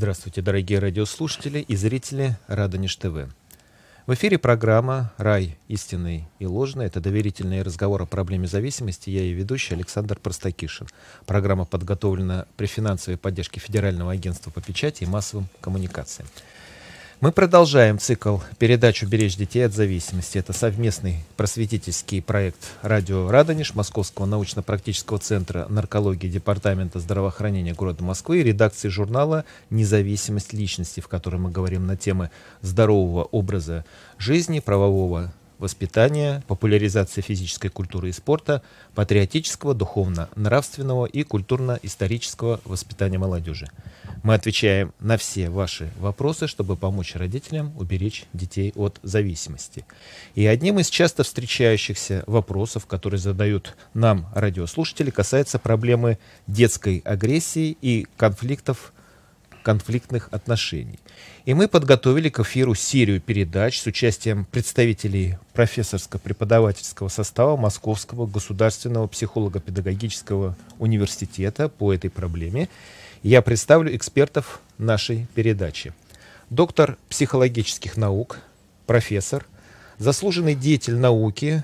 Здравствуйте, дорогие радиослушатели и зрители Радонеж ТВ. В эфире программа «Рай. Истинный и ложный». Это доверительные разговоры о проблеме зависимости. Я и ведущий Александр Простакишин. Программа подготовлена при финансовой поддержке Федерального агентства по печати и массовым коммуникациям. Мы продолжаем цикл передачу «Беречь детей от зависимости». Это совместный просветительский проект «Радио Радонеж» Московского научно-практического центра наркологии Департамента здравоохранения города Москвы и редакции журнала «Независимость личности», в котором мы говорим на темы здорового образа жизни, правового воспитания, популяризации физической культуры и спорта, патриотического, духовно-нравственного и культурно-исторического воспитания молодежи. Мы отвечаем на все ваши вопросы, чтобы помочь родителям уберечь детей от зависимости. И одним из часто встречающихся вопросов, которые задают нам радиослушатели, касается проблемы детской агрессии и конфликтов конфликтных отношений. И мы подготовили к эфиру серию передач с участием представителей профессорско-преподавательского состава Московского государственного психолого-педагогического университета по этой проблеме. Я представлю экспертов нашей передачи. Доктор психологических наук, профессор, заслуженный деятель науки,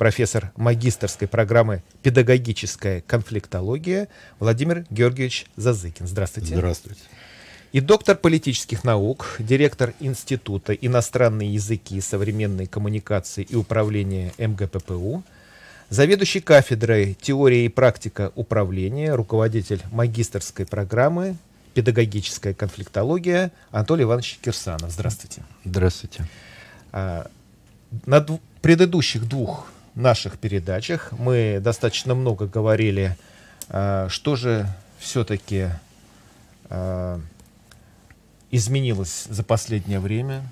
профессор магистрской программы «Педагогическая конфликтология» Владимир Георгиевич Зазыкин. Здравствуйте. Здравствуйте. И доктор политических наук, директор Института иностранные языки, современной коммуникации и управления МГППУ, заведующий кафедрой теория и практика управления, руководитель магистрской программы педагогическая конфликтология Анатолий Иванович Кирсанов. Здравствуйте. Здравствуйте. А, на предыдущих двух наших передачах мы достаточно много говорили, э, что же все-таки э, изменилось за последнее время.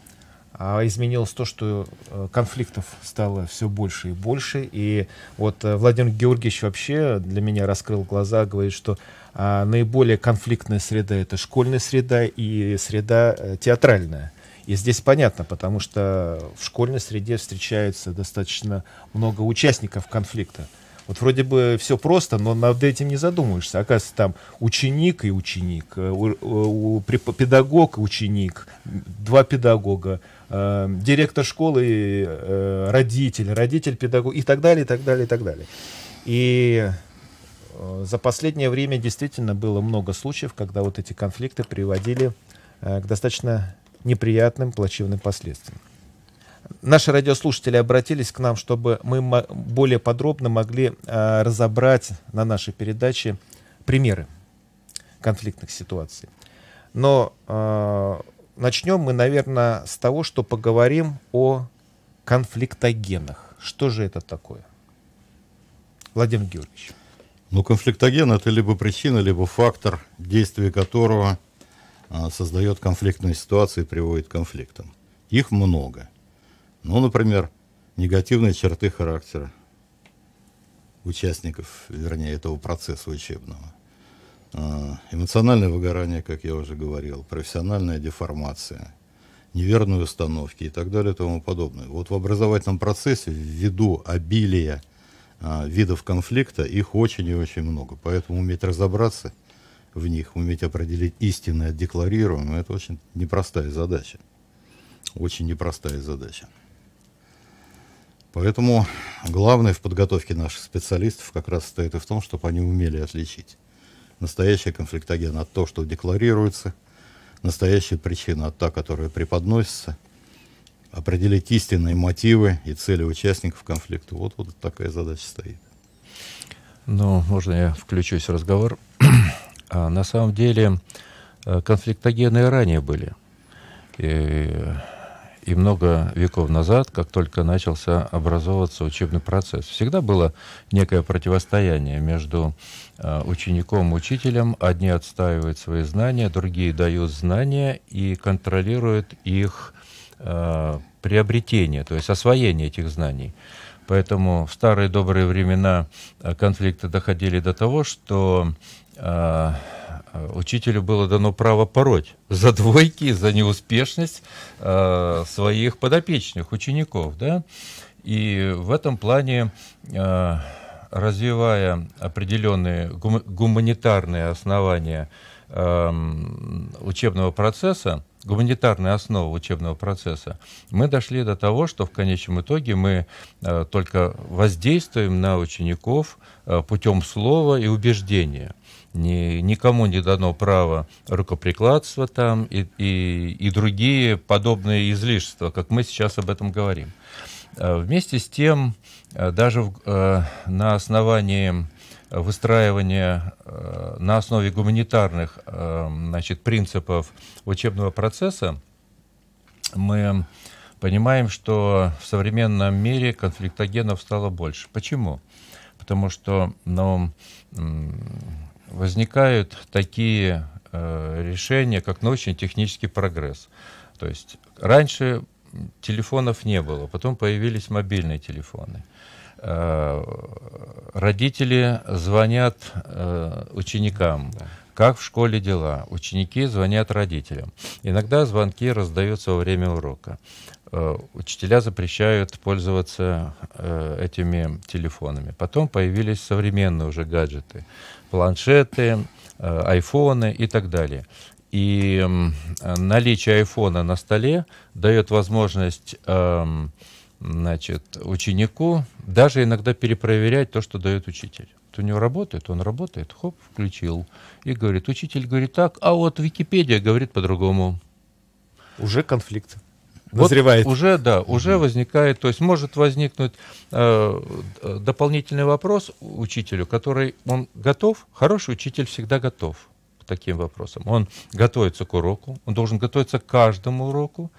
А изменилось то, что э, конфликтов стало все больше и больше. И вот Владимир Георгиевич вообще для меня раскрыл глаза, говорит, что а, наиболее конфликтная среда — это школьная среда и среда театральная. И здесь понятно, потому что в школьной среде встречается достаточно много участников конфликта. Вот вроде бы все просто, но над этим не задумываешься. Оказывается, там ученик и ученик, э, у, э, у, педагог и ученик, два педагога, э, директор школы, э, родитель, родитель педагог и так далее, и так далее, и так далее. И э, за последнее время действительно было много случаев, когда вот эти конфликты приводили э, к достаточно неприятным плачевным последствиям. Наши радиослушатели обратились к нам, чтобы мы более подробно могли а, разобрать на нашей передаче примеры конфликтных ситуаций. Но а, начнем мы, наверное, с того, что поговорим о конфликтогенах. Что же это такое? Владимир Георгиевич. Ну, конфликтоген – это либо причина, либо фактор, действие которого – а, создает конфликтные ситуации и приводит к конфликтам. Их много. Ну, например, негативные черты характера участников, вернее, этого процесса учебного. А, эмоциональное выгорание, как я уже говорил, профессиональная деформация, неверные установки и так далее и тому подобное. Вот в образовательном процессе, ввиду обилия а, видов конфликта, их очень и очень много. Поэтому уметь разобраться – в них, уметь определить истинное от декларируемого, это очень непростая задача. Очень непростая задача. Поэтому главное в подготовке наших специалистов как раз стоит и в том, чтобы они умели отличить настоящий конфликтоген от того, что декларируется, настоящая причина от та, которая преподносится, определить истинные мотивы и цели участников конфликта. Вот, вот такая задача стоит. Ну, можно я включусь в разговор? А на самом деле э, конфликтогены ранее были. И, и много веков назад, как только начался образовываться учебный процесс, всегда было некое противостояние между э, учеником и учителем. Одни отстаивают свои знания, другие дают знания и контролируют их э, приобретение, то есть освоение этих знаний. Поэтому в старые добрые времена э, конфликты доходили до того, что а, учителю было дано право пороть за двойки, за неуспешность э, своих подопечных, учеников. Да? И в этом плане, э, развивая определенные гум гуманитарные основания э, учебного процесса, гуманитарная основа учебного процесса, мы дошли до того, что в конечном итоге мы э, только воздействуем на учеников э, путем слова и убеждения – ни, никому не дано право рукоприкладства там и, и, и другие подобные излишества, как мы сейчас об этом говорим. А, вместе с тем, а, даже в, а, на основании выстраивания на основе гуманитарных значит, принципов учебного процесса мы понимаем, что в современном мире конфликтогенов стало больше. Почему? Потому что ну, возникают такие э, решения, как научно-технический прогресс. То есть раньше телефонов не было, потом появились мобильные телефоны. Э, родители звонят э, ученикам, как в школе дела. Ученики звонят родителям. Иногда звонки раздаются во время урока. Э, учителя запрещают пользоваться этими телефонами. Потом появились современные уже гаджеты планшеты, э, айфоны и так далее. И наличие айфона на столе дает возможность эм, значит, ученику даже иногда перепроверять то, что дает учитель. Вот у него работает, он работает, хоп, включил. И говорит, учитель говорит так, а вот Википедия говорит по-другому. Уже конфликт назревает. Вот уже, да, уже угу. возникает, то есть может возникнуть э, дополнительный вопрос учителю, который он готов, хороший учитель всегда готов к таким вопросам. Он готовится к уроку, он должен готовиться к каждому уроку,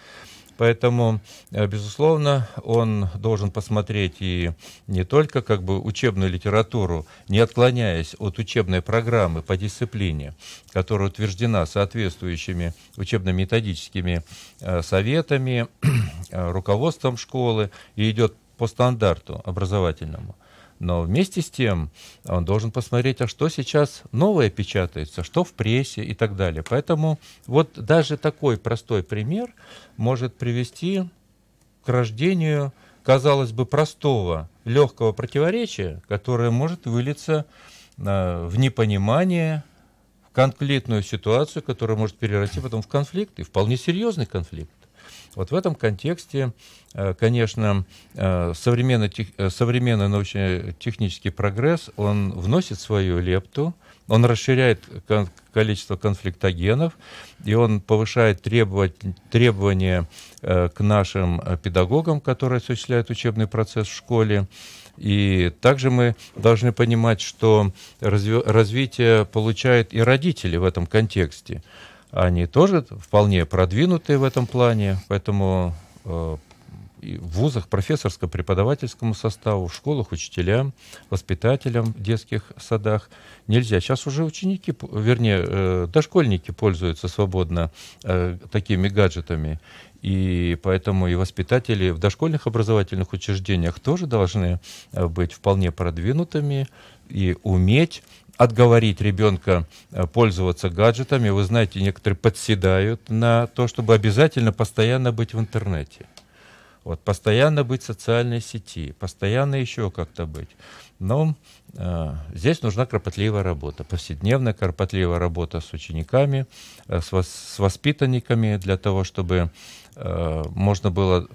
Поэтому, э, безусловно, он должен посмотреть и не только как бы учебную литературу, не отклоняясь от учебной программы по дисциплине, которая утверждена соответствующими учебно-методическими э, советами, э, руководством школы и идет по стандарту образовательному – но вместе с тем он должен посмотреть, а что сейчас новое печатается, что в прессе и так далее. Поэтому вот даже такой простой пример может привести к рождению, казалось бы, простого, легкого противоречия, которое может вылиться э, в непонимание, в конфликтную ситуацию, которая может перерасти потом в конфликт, и вполне серьезный конфликт. Вот в этом контексте, э, конечно, э, современный, э, современный научно-технический прогресс, он вносит свою лепту, он расширяет количество конфликтогенов, и он повышает требования к нашим педагогам, которые осуществляют учебный процесс в школе. И также мы должны понимать, что разви развитие получают и родители в этом контексте они тоже вполне продвинутые в этом плане, поэтому э, в вузах профессорско-преподавательскому составу, в школах учителям, воспитателям в детских садах нельзя. Сейчас уже ученики, вернее, э, дошкольники пользуются свободно э, такими гаджетами. И поэтому и воспитатели в дошкольных образовательных учреждениях тоже должны э, быть вполне продвинутыми и уметь отговорить ребенка э, пользоваться гаджетами. Вы знаете, некоторые подседают на то, чтобы обязательно постоянно быть в интернете. Вот, постоянно быть в социальной сети, постоянно еще как-то быть. Но э, здесь нужна кропотливая работа, повседневная кропотливая работа с учениками, э, с, вос, с воспитанниками, для того, чтобы э, можно было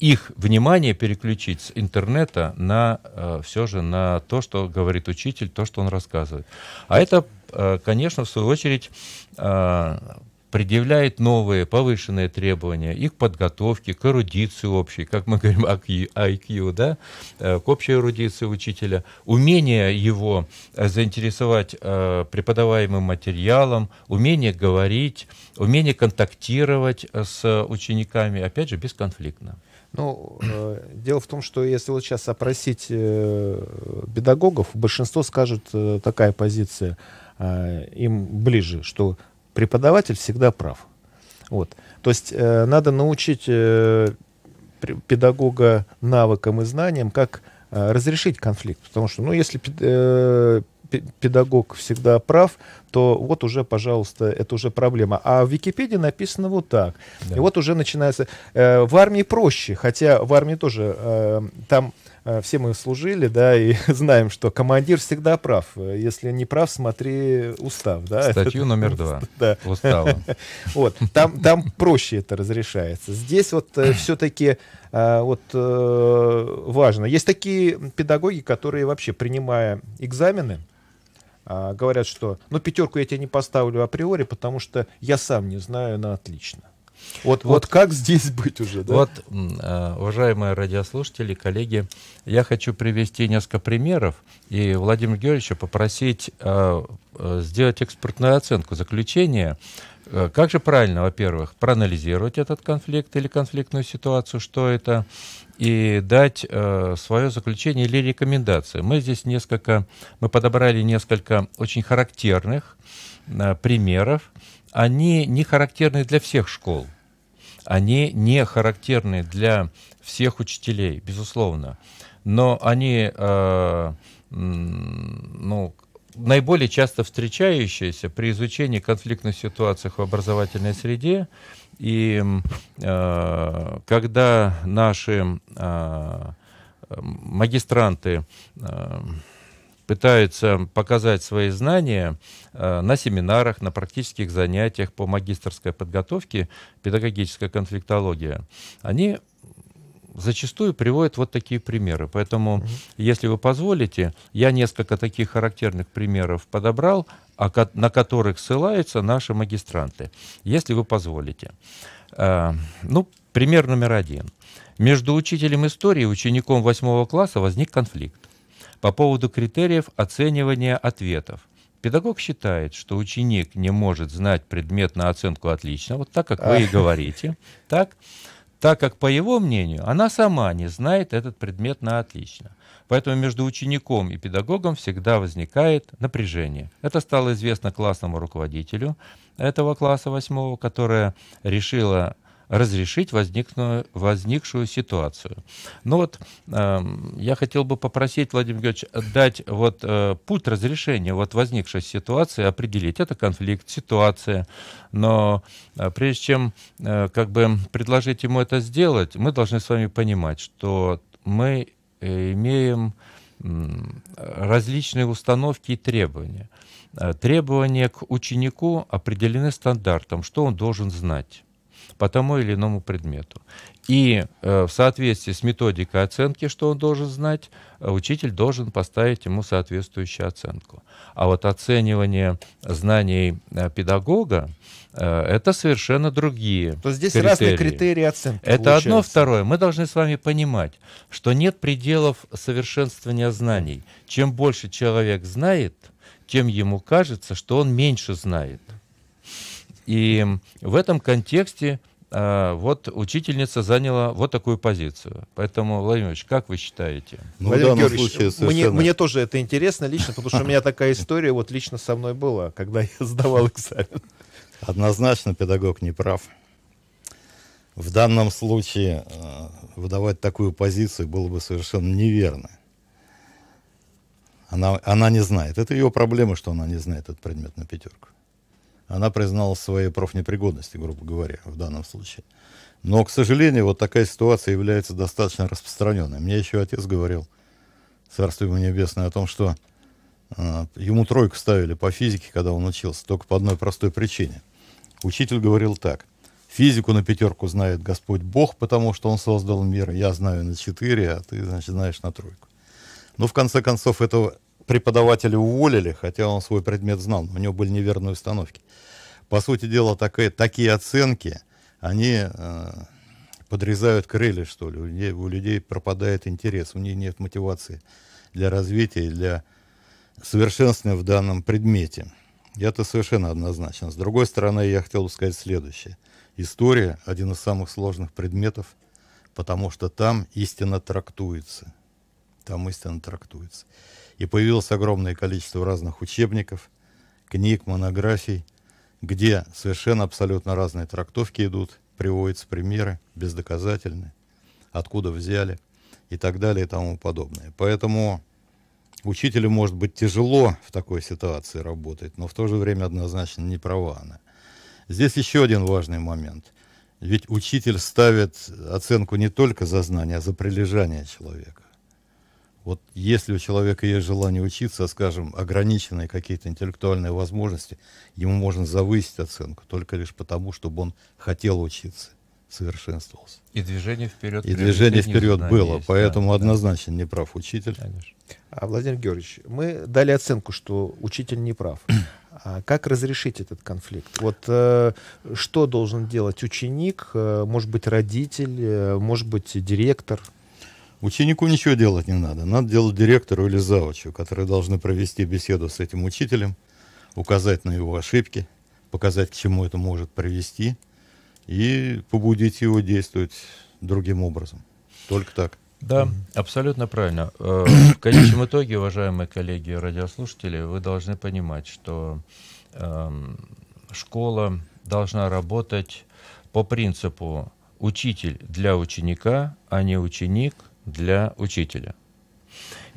их внимание переключить с интернета на э, все же на то, что говорит учитель, то, что он рассказывает. А это, э, конечно, в свою очередь э, предъявляет новые повышенные требования и к подготовке, к эрудиции общей, как мы говорим, IQ, а а да, э, к общей эрудиции учителя, умение его э, заинтересовать э, преподаваемым материалом, умение говорить, умение контактировать с учениками, опять же, бесконфликтно. Ну, э, дело в том, что если вот сейчас опросить э, педагогов, большинство скажет э, такая позиция э, им ближе, что преподаватель всегда прав. Вот. То есть э, надо научить э, педагога навыкам и знаниям, как э, разрешить конфликт. Потому что, ну, если э, педагог всегда прав, то вот уже, пожалуйста, это уже проблема. А в Википедии написано вот так. Да. И вот уже начинается... Э, в армии проще, хотя в армии тоже э, там Э, все мы служили, да, и знаем, что командир всегда прав. Если не прав, смотри устав, да. Статью это, номер два. Да. Устава. Вот, там, там проще это разрешается. Здесь вот э, все-таки э, вот важно. Есть такие педагоги, которые вообще, принимая экзамены, а, говорят, что ну пятерку я тебе не поставлю априори, потому что я сам не знаю на отлично. Вот, вот, вот как здесь быть уже? Да? Вот, э, уважаемые радиослушатели, коллеги, я хочу привести несколько примеров и Владимира Георгиевича попросить э, э, сделать экспертную оценку заключения. Как же правильно, во-первых, проанализировать этот конфликт или конфликтную ситуацию, что это, и дать э, свое заключение или рекомендации. Мы здесь несколько, мы подобрали несколько очень характерных э, примеров. Они не характерны для всех школ они не характерны для всех учителей, безусловно, но они э, ну, наиболее часто встречающиеся при изучении конфликтных ситуаций в образовательной среде. И э, когда наши э, магистранты э, пытаются показать свои знания э, на семинарах, на практических занятиях по магистрской подготовке педагогическая конфликтология, они зачастую приводят вот такие примеры. Поэтому, если вы позволите, я несколько таких характерных примеров подобрал, а на которых ссылаются наши магистранты, если вы позволите. Э, ну, пример номер один. Между учителем истории и учеником восьмого класса возник конфликт. По поводу критериев оценивания ответов. Педагог считает, что ученик не может знать предмет на оценку отлично, вот так, как вы и а. говорите, так, так как, по его мнению, она сама не знает этот предмет на отлично. Поэтому между учеником и педагогом всегда возникает напряжение. Это стало известно классному руководителю этого класса восьмого, которая решила разрешить возникну, возникшую ситуацию. Ну вот э, я хотел бы попросить, Владимир Георгиевич, дать вот э, путь разрешения вот возникшей ситуации, определить, это конфликт, ситуация, но э, прежде чем э, как бы предложить ему это сделать, мы должны с вами понимать, что мы э, имеем различные установки и требования. Э, требования к ученику определены стандартом, что он должен знать по тому или иному предмету. И э, в соответствии с методикой оценки, что он должен знать, э, учитель должен поставить ему соответствующую оценку. А вот оценивание знаний э, педагога это совершенно другие. То здесь критерии. разные критерии оценки. Это получается. одно, второе. Мы должны с вами понимать, что нет пределов совершенствования знаний. Чем больше человек знает, тем ему кажется, что он меньше знает. И в этом контексте э, вот учительница заняла вот такую позицию. Поэтому, Владимир как вы считаете? Ну, Владимир в Георгиевич, случае совершенно... мне, мне тоже это интересно лично, потому что у меня такая история вот лично со мной была, когда я сдавал экзамен. Однозначно педагог не прав. В данном случае э, выдавать такую позицию было бы совершенно неверно. Она, она не знает. Это ее проблема, что она не знает этот предмет на пятерку она признала свою профнепригодность, грубо говоря, в данном случае. Но, к сожалению, вот такая ситуация является достаточно распространенной. Мне еще отец говорил, царство ему небесное, о том, что э, ему тройку ставили по физике, когда он учился, только по одной простой причине. Учитель говорил так. Физику на пятерку знает Господь Бог, потому что Он создал мир. Я знаю на четыре, а ты, значит, знаешь на тройку. Но в конце концов, этого преподавателя уволили, хотя он свой предмет знал, у него были неверные установки. По сути дела, такие, такие оценки, они э, подрезают крылья, что ли. У людей, у людей пропадает интерес, у них нет мотивации для развития, для совершенствования в данном предмете. Это совершенно однозначно. С другой стороны, я хотел бы сказать следующее. История – один из самых сложных предметов, потому что там истина трактуется. Там истина трактуется и появилось огромное количество разных учебников, книг, монографий, где совершенно абсолютно разные трактовки идут, приводятся примеры, бездоказательные, откуда взяли и так далее и тому подобное. Поэтому учителю может быть тяжело в такой ситуации работать, но в то же время однозначно не права она. Здесь еще один важный момент. Ведь учитель ставит оценку не только за знание, а за прилежание человека. Вот если у человека есть желание учиться, скажем, ограниченные какие-то интеллектуальные возможности, ему можно завысить оценку только лишь потому, чтобы он хотел учиться, совершенствовался. И движение вперед. И движение вперед было, есть, поэтому да, однозначно да. не прав учитель. Конечно. А, Владимир Георгиевич, мы дали оценку, что учитель не прав. А как разрешить этот конфликт? Вот э, что должен делать ученик, э, может быть, родитель, э, может быть, директор? Ученику ничего делать не надо. Надо делать директору или завучу, которые должны провести беседу с этим учителем, указать на его ошибки, показать, к чему это может привести, и побудить его действовать другим образом. Только так. Да, mm абсолютно правильно. Э, в конечном итоге, уважаемые коллеги радиослушатели, вы должны понимать, что э, школа должна работать по принципу учитель для ученика, а не ученик для учителя.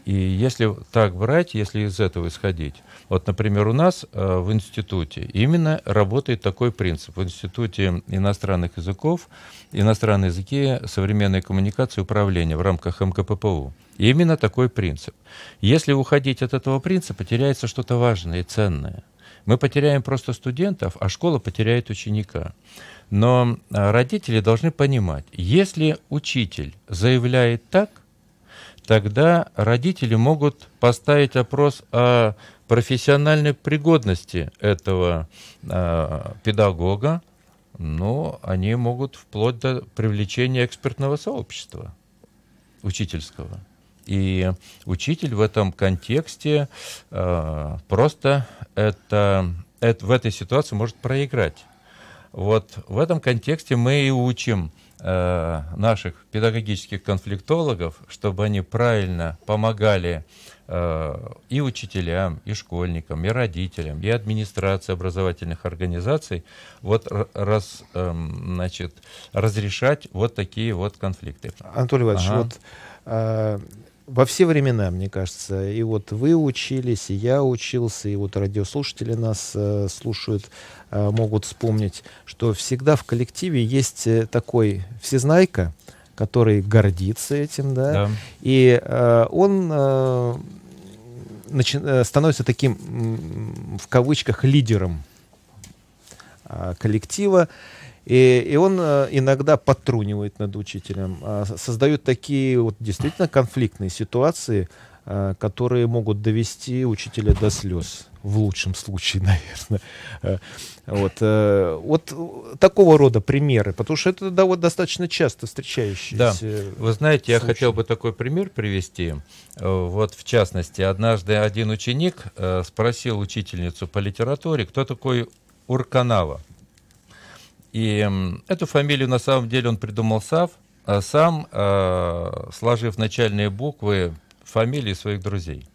И если так брать, если из этого исходить, вот, например, у нас э, в институте именно работает такой принцип. В институте иностранных языков, иностранные языки, современная коммуникация и управление в рамках МКППУ. И именно такой принцип. Если уходить от этого принципа, теряется что-то важное и ценное. Мы потеряем просто студентов, а школа потеряет ученика. Но а, родители должны понимать, если учитель заявляет так, тогда родители могут поставить опрос о профессиональной пригодности этого э, педагога, но они могут вплоть до привлечения экспертного сообщества учительского. И учитель в этом контексте э, просто это, это, в этой ситуации может проиграть. Вот в этом контексте мы и учим э, наших педагогических конфликтологов, чтобы они правильно помогали э, и учителям, и школьникам, и родителям, и администрации образовательных организаций вот раз, э, значит, разрешать вот такие вот конфликты. Анатолий Иванович, ага. вот э, во все времена, мне кажется. И вот вы учились, и я учился, и вот радиослушатели нас э, слушают, э, могут вспомнить, что всегда в коллективе есть э, такой всезнайка, который гордится этим, да, да. и э, он э, начи- э, становится таким, в кавычках, лидером э, коллектива. И, и он э, иногда подтрунивает над учителем, а, создает такие вот действительно конфликтные ситуации, а, которые могут довести учителя до слез. В лучшем случае, наверное. Э, вот, э, вот такого рода примеры, потому что это да, вот достаточно часто встречающиеся. Да. Вы знаете, я хотел бы такой пример привести. Вот в частности, однажды один ученик спросил учительницу по литературе, кто такой Урканава. И эту фамилию на самом деле он придумал а сам, сам сложив начальные буквы фамилии своих друзей.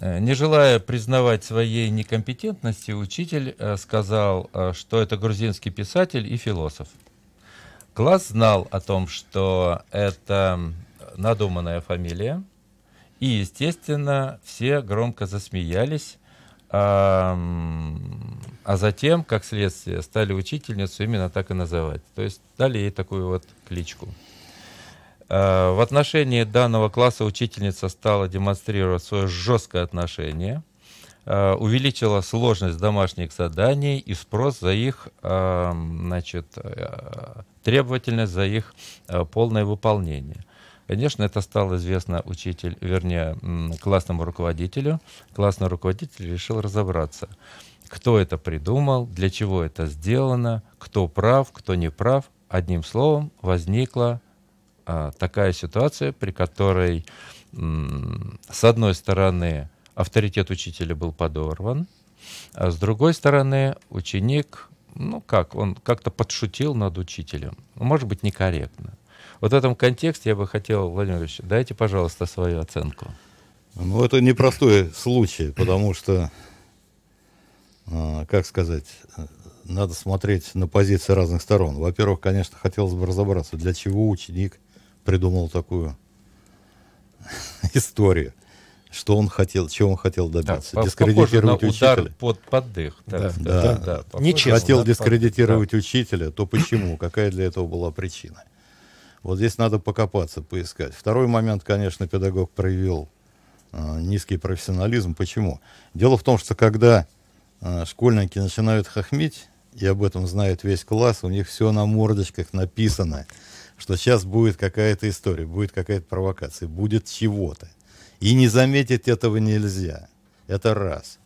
Э, не желая признавать своей некомпетентности, учитель э, сказал, э, что это грузинский писатель и философ. Класс знал о том, что это надуманная фамилия, и, естественно, все громко засмеялись, а, а затем, как следствие, стали учительницу именно так и называть. То есть дали ей такую вот кличку. А, в отношении данного класса учительница стала демонстрировать свое жесткое отношение, а, увеличила сложность домашних заданий и спрос за их а, значит, э, требовательность, за их э, полное выполнение. Конечно, это стало известно учитель, вернее, классному руководителю. Классный руководитель решил разобраться кто это придумал, для чего это сделано, кто прав, кто не прав. Одним словом, возникла а, такая ситуация, при которой, м, с одной стороны, авторитет учителя был подорван, а с другой стороны, ученик, ну как, он как-то подшутил над учителем. Ну, может быть, некорректно. Вот в этом контексте я бы хотел, Владимир Ильич, дайте, пожалуйста, свою оценку. Ну, это непростой случай, потому что а, как сказать, э, надо смотреть на позиции разных сторон. Во-первых, конечно, хотелось бы разобраться, для чего ученик придумал такую историю, что он хотел, чего он хотел добиться. Да, дискредитировать на учителя. Удар под поддых. Да, да, да, да, да Нечестно. Хотел дискредитировать да. учителя, то почему? Какая для этого была причина? Вот здесь надо покопаться, поискать. Второй момент, конечно, педагог проявил э, низкий профессионализм. Почему? Дело в том, что когда а, школьники начинают хохмить, и об этом знает весь класс, у них все на мордочках написано, что сейчас будет какая-то история, будет какая-то провокация, будет чего-то. И не заметить этого нельзя. Это раз.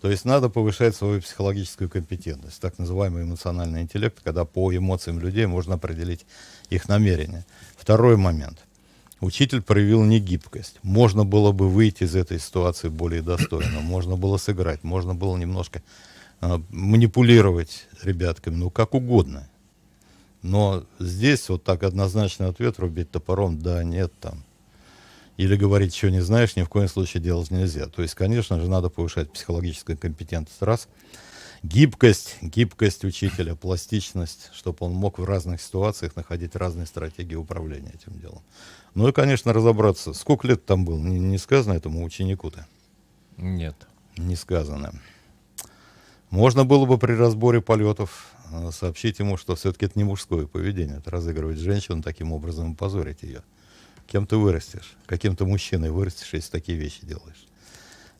То есть надо повышать свою психологическую компетентность, так называемый эмоциональный интеллект, когда по эмоциям людей можно определить их намерение. Второй момент – Учитель проявил негибкость. Можно было бы выйти из этой ситуации более достойно, можно было сыграть, можно было немножко э, манипулировать ребятками, ну как угодно. Но здесь вот так однозначный ответ рубить топором, да, нет, там, или говорить, что не знаешь, ни в коем случае делать нельзя. То есть, конечно же, надо повышать психологическую компетентность, раз – гибкость, гибкость учителя, пластичность, чтобы он мог в разных ситуациях находить разные стратегии управления этим делом. Ну и, конечно, разобраться, сколько лет там был? не, не сказано этому ученику-то? Нет. Не сказано. Можно было бы при разборе полетов э, сообщить ему, что все-таки это не мужское поведение, это разыгрывать женщину таким образом и позорить ее. Кем ты вырастешь? Каким то мужчиной вырастешь, если такие вещи делаешь?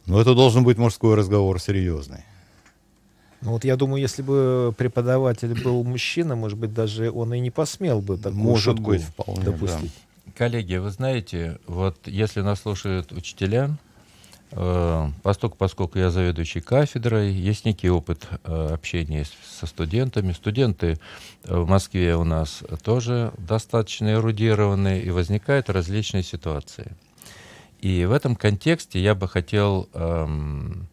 Но это должен быть мужской разговор серьезный. Ну вот я думаю, если бы преподаватель был мужчина, может быть, даже он и не посмел бы такую может шутку быть, вполне, допустить. Да. Коллеги, вы знаете, вот если нас слушают учителя, э, поскольку, поскольку я заведующий кафедрой, есть некий опыт э, общения со студентами. Студенты э, в Москве у нас тоже достаточно эрудированные, и возникают различные ситуации. И в этом контексте я бы хотел, эм,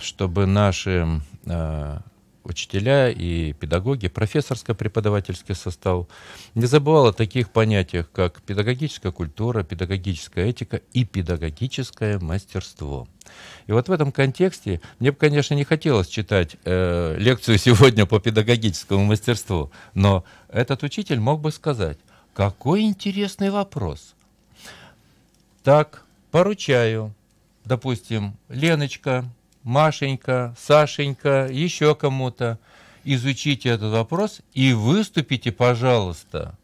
чтобы наши Э, учителя и педагоги, профессорско-преподавательский состав. Не забывал о таких понятиях, как педагогическая культура, педагогическая этика и педагогическое мастерство. И вот в этом контексте мне бы, конечно, не хотелось читать э, лекцию сегодня по педагогическому мастерству, но этот учитель мог бы сказать, какой интересный вопрос. Так, поручаю, допустим, Леночка, Машенька, Сашенька, еще кому-то. Изучите этот вопрос и выступите, пожалуйста,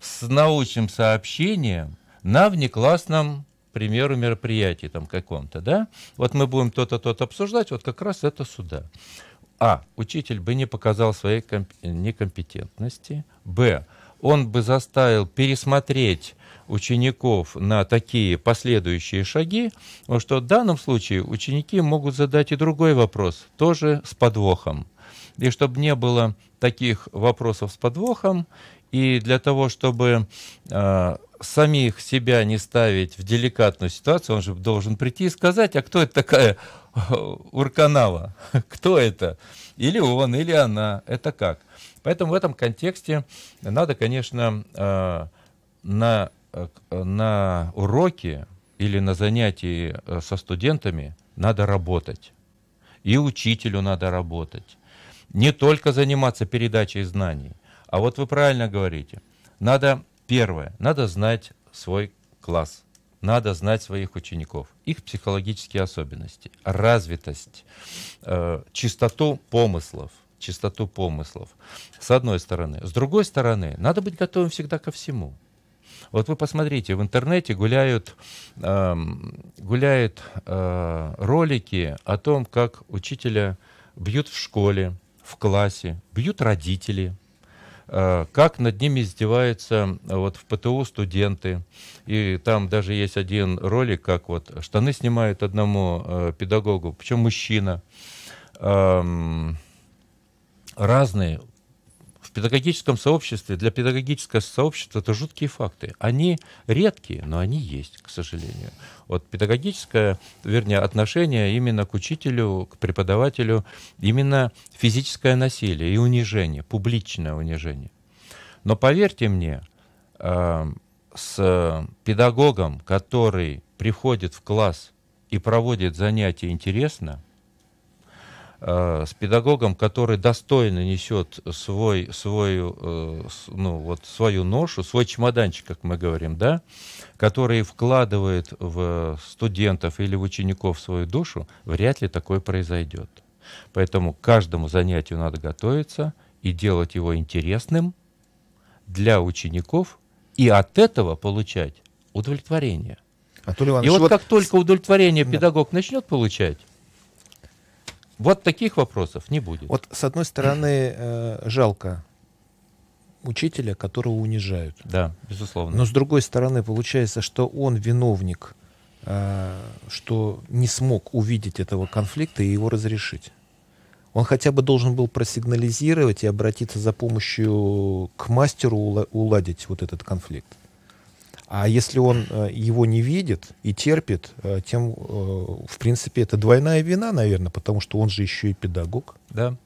с научным сообщением на внеклассном примеру, мероприятии там каком-то, да? Вот мы будем то-то, то-то обсуждать, вот как раз это сюда. А. Учитель бы не показал своей комп- некомпетентности. Б. Он бы заставил пересмотреть учеников на такие последующие шаги, что в данном случае ученики могут задать и другой вопрос, тоже с подвохом. И чтобы не было таких вопросов с подвохом, и для того, чтобы э, самих себя не ставить в деликатную ситуацию, он же должен прийти и сказать, а кто это такая э, Урканава? Кто это? Или он, или она? Это как? Поэтому в этом контексте надо, конечно, э, на Э, э, на уроке или на занятии э, со студентами надо работать. И учителю надо работать. Не только заниматься передачей знаний. А вот вы правильно говорите. Надо, первое, надо знать свой класс. Надо знать своих учеников, их психологические особенности, развитость, э, чистоту помыслов, чистоту помыслов. С одной стороны. С другой стороны, надо быть готовым всегда ко всему. Вот вы посмотрите, в интернете гуляют, э, гуляют э, ролики о том, как учителя бьют в школе, в классе, бьют родители, э, как над ними издеваются э, вот, в ПТУ студенты. И там даже есть один ролик, как вот штаны снимают одному э, педагогу, причем мужчина. Э, разные в педагогическом сообществе, для педагогического сообщества это жуткие факты. Они редкие, но они есть, к сожалению. Вот педагогическое, вернее, отношение именно к учителю, к преподавателю, именно физическое насилие и унижение, публичное унижение. Но поверьте мне, э, с педагогом, который приходит в класс и проводит занятия интересно – Э, с педагогом, который достойно несет свой, свою, э, ну, вот, свою ношу, свой чемоданчик, как мы говорим, да, который вкладывает в студентов или в учеников свою душу, вряд ли такое произойдет. Поэтому каждому занятию надо готовиться и делать его интересным для учеников и от этого получать удовлетворение. Анатолий Иванович, и вот, вот как только удовлетворение педагог да. начнет получать, вот таких вопросов не будет. Вот с одной стороны э, жалко учителя, которого унижают. Да, безусловно. Но с другой стороны получается, что он виновник, э, что не смог увидеть этого конфликта и его разрешить. Он хотя бы должен был просигнализировать и обратиться за помощью к мастеру, уладить вот этот конфликт. А если он э, его не видит и терпит, э, тем, э, в принципе, это двойная вина, наверное, потому что он же еще и педагог. Да.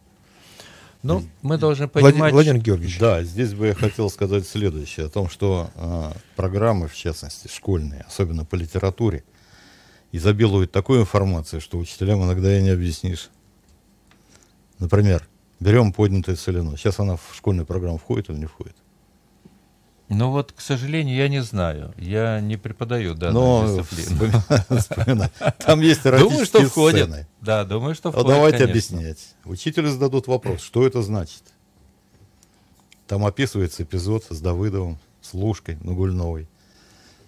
Ну, мы должны понимать... Владимир, Владимир Георгиевич. Да, здесь бы я хотел сказать следующее, о том, что э, программы, в частности, школьные, особенно по литературе, изобилуют такой информацией, что учителям иногда и не объяснишь. Например, берем поднятую целину. Сейчас она в школьную программу входит или не входит? Ну вот, к сожалению, я не знаю. Я не преподаю данную Но... Там есть Думаю, что входит. Да, думаю, что входит, Давайте объяснять. Учителю зададут вопрос, что это значит. Там описывается эпизод с Давыдовым, с Лужкой Нагульновой.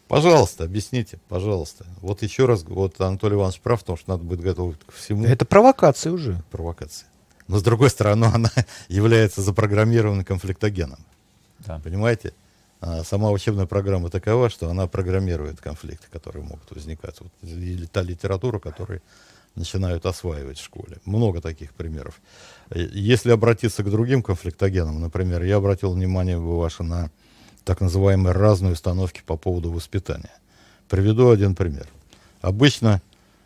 Пожалуйста, объясните, пожалуйста. Вот еще раз, вот Анатолий Иванович прав, потому что надо быть готовить ко всему. Это провокация уже. Провокация. Но с другой стороны, она является запрограммированным конфликтогеном. Да. Понимаете? А сама учебная программа такова, что она программирует конфликты, которые могут возникать. Вот, или та литература, которую начинают осваивать в школе. Много таких примеров. Э, если обратиться к другим конфликтогенам, например, я обратил внимание бы ваше на так называемые разные установки по поводу воспитания. Приведу один пример. Обычно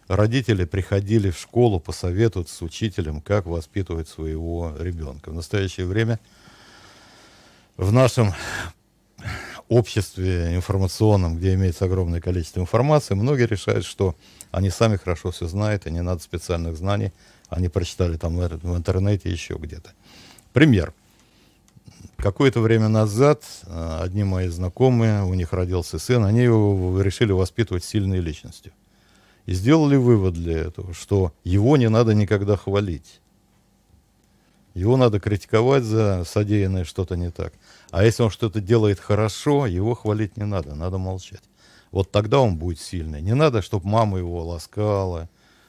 родители приходили в школу посоветоваться с учителем, как воспитывать своего ребенка. В настоящее время в нашем обществе информационном, где имеется огромное количество информации, многие решают, что они сами хорошо все знают, и не надо специальных знаний, они прочитали там в интернете еще где-то. Пример. Какое-то время назад э, одни мои знакомые, у них родился сын, они его решили воспитывать сильной личностью. И сделали вывод для этого, что его не надо никогда хвалить его надо критиковать за содеянное что-то не так. А если он что-то делает хорошо, его хвалить не надо, надо молчать. Вот тогда он будет сильный. Не надо, чтобы мама его ласкала,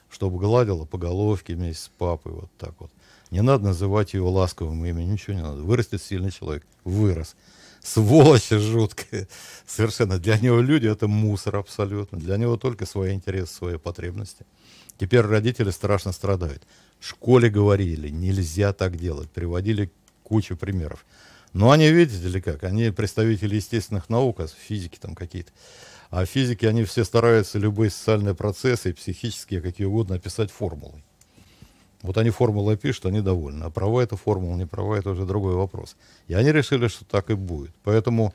чтобы гладила по головке вместе с папой, вот так вот. Не надо называть его ласковым именем, ничего не надо. Вырастет сильный человек. Вырос. Сволочь жуткая. Совершенно. Для него люди это мусор абсолютно. Для него только свои интересы, свои потребности. Теперь родители страшно страдают. В школе говорили, нельзя так делать. Приводили кучу примеров. Но они, видите ли как, они представители естественных наук, а физики там какие-то. А физики, они все стараются любые социальные процессы, психические, какие угодно, описать формулой. Вот они формулы пишут, они довольны. А права это формула, не права это уже другой вопрос. И они решили, что так и будет. Поэтому,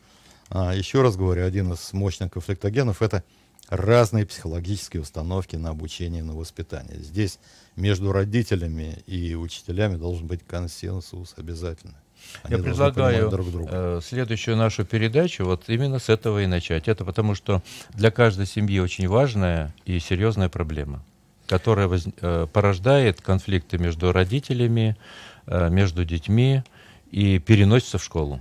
а, еще раз говорю, один из мощных конфликтогенов это – разные психологические установки на обучение, на воспитание. Здесь между родителями и учителями должен быть консенсус обязательно. Они Я предлагаю друг друга. Э, следующую нашу передачу вот именно с этого и начать. Это потому, что для каждой семьи очень важная и серьезная проблема, которая воз, э, порождает конфликты между родителями, э, между детьми и переносится в школу.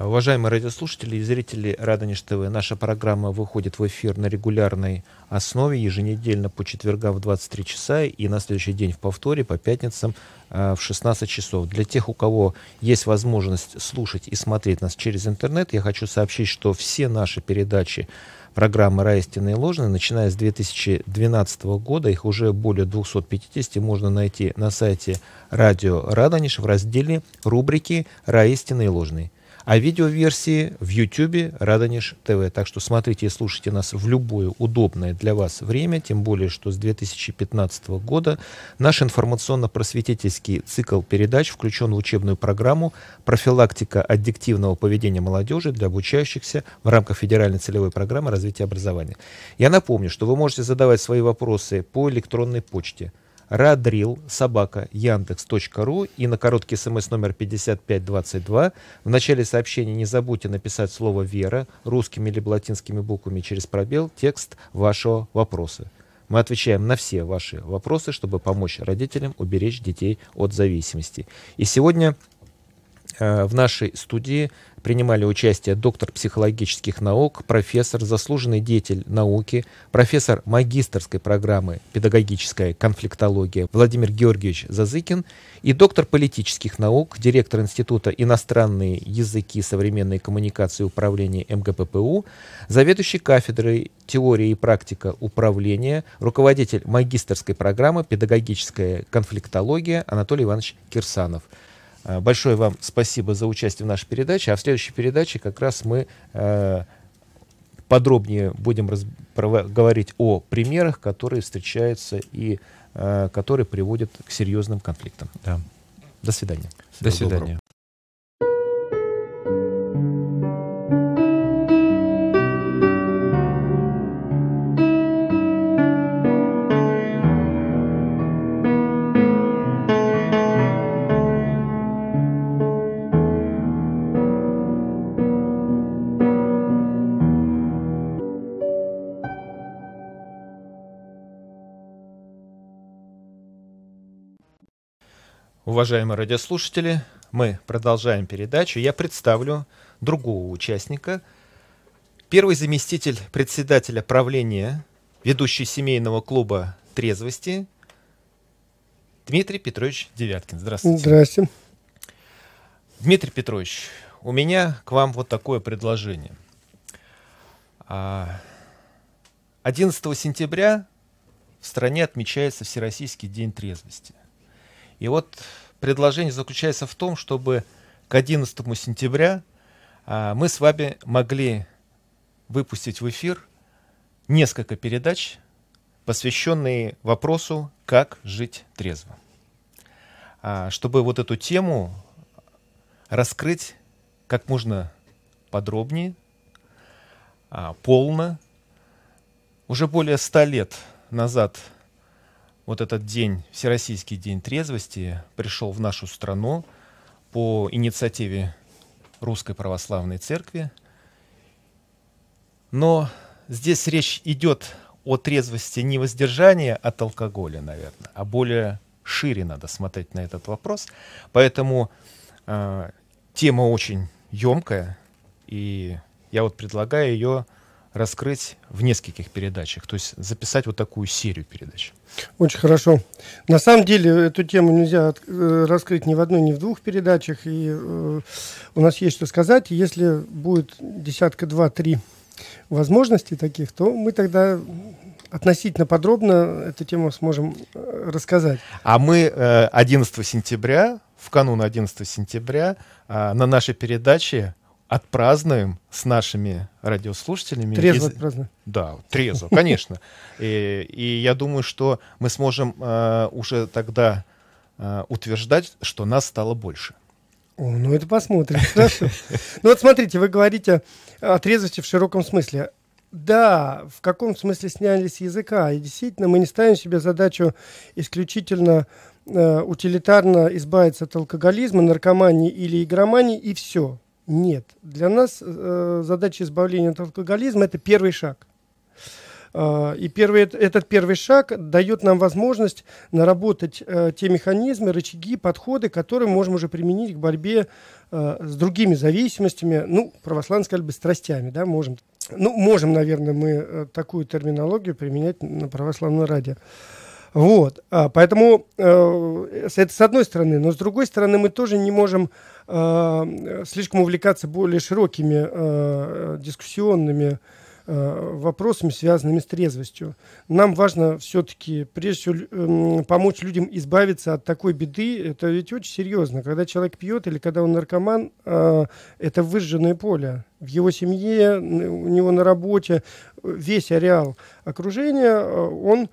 Уважаемые радиослушатели и зрители Радонеж ТВ, наша программа выходит в эфир на регулярной основе еженедельно по четвергам в 23 часа и на следующий день в повторе по пятницам э, в 16 часов. Для тех, у кого есть возможность слушать и смотреть нас через интернет, я хочу сообщить, что все наши передачи программы «Раистина и Ложная», начиная с 2012 года, их уже более 250 можно найти на сайте радио «Радонеж» в разделе рубрики «Раистина и Ложная» а видеоверсии в YouTube Радонеж ТВ. Так что смотрите и слушайте нас в любое удобное для вас время, тем более, что с 2015 года наш информационно-просветительский цикл передач включен в учебную программу «Профилактика аддиктивного поведения молодежи для обучающихся в рамках федеральной целевой программы развития образования». Я напомню, что вы можете задавать свои вопросы по электронной почте – Радрил, собака, яндекс.ру и на короткий смс номер 5522. В начале сообщения не забудьте написать слово «Вера» русскими или латинскими буквами через пробел текст вашего вопроса. Мы отвечаем на все ваши вопросы, чтобы помочь родителям уберечь детей от зависимости. И сегодня Э, в нашей студии принимали участие доктор психологических наук, профессор, заслуженный деятель науки, профессор магистрской программы «Педагогическая конфликтология» Владимир Георгиевич Зазыкин и доктор политических наук, директор Института иностранные языки современной коммуникации управления МГППУ, заведующий кафедрой теория и практика управления, руководитель магистрской программы «Педагогическая конфликтология» Анатолий Иванович Кирсанов. Э, большое вам спасибо за участие в нашей передаче. А в следующей передаче как раз мы э, подробнее будем говорить о примерах, которые встречаются и э, которые приводят к серьезным конфликтам. Да. До свидания. Всего До свидания. Доброго. Уважаемые радиослушатели, мы продолжаем передачу. Я представлю другого участника. Первый заместитель председателя правления, ведущий семейного клуба трезвости Дмитрий Петрович Девяткин. Здравствуйте. Здравствуйте. Дмитрий Петрович, у меня к вам вот такое предложение. 11 а, сентября в стране отмечается Всероссийский день трезвости. И вот предложение заключается в том, чтобы к 11 сентября а, мы с вами могли выпустить в эфир несколько передач, посвященные вопросу «Как жить трезво», а, чтобы вот эту тему раскрыть как можно подробнее, а, полно. Уже более ста лет назад – вот этот день, Всероссийский день трезвости, пришел в нашу страну по инициативе Русской Православной Церкви. Но здесь речь идет о трезвости не воздержания от алкоголя, наверное, а более шире надо смотреть на этот вопрос. Поэтому э, тема очень емкая, и я вот предлагаю ее раскрыть в нескольких передачах, то есть записать вот такую серию передач. Очень хорошо. На самом деле эту тему нельзя э, раскрыть ни в одной, ни в двух передачах, и э, у нас есть что сказать. Если будет десятка, два, три возможностей таких, то мы тогда относительно подробно эту тему сможем э, рассказать. А мы 11 сентября, в канун 11 сентября на нашей передаче отпразднуем с нашими радиослушателями. Трезво отпразднуем. Да, трезво, конечно. И, и я думаю, что мы сможем э, уже тогда э, утверждать, что нас стало больше. О, ну это посмотрим. Хорошо. Ну вот смотрите, вы говорите о трезвости в широком смысле. Да, в каком смысле сняли с языка. И действительно, мы не ставим себе задачу исключительно э, утилитарно избавиться от алкоголизма, наркомании или игромании, и все. Нет. Для нас э, задача избавления от алкоголизма – это первый шаг. Э, и первый, этот первый шаг дает нам возможность наработать э, те механизмы, рычаги, подходы, которые можем уже применить к борьбе э, с другими зависимостями, ну, православно сказали бы, страстями, да, можем. Ну, можем, наверное, мы э, такую терминологию применять на православном радио. Вот, а, поэтому э, это с одной стороны, но с другой стороны мы тоже не можем Э, слишком увлекаться более широкими э, дискуссионными Э, вопросами, связанными с трезвостью. Нам важно все-таки, прежде всего, эм, помочь людям избавиться от такой беды. Это ведь очень серьезно. Когда человек пьет или когда он наркоман, э, это выжженное поле. В его семье, у него на работе, э, весь ареал окружения, он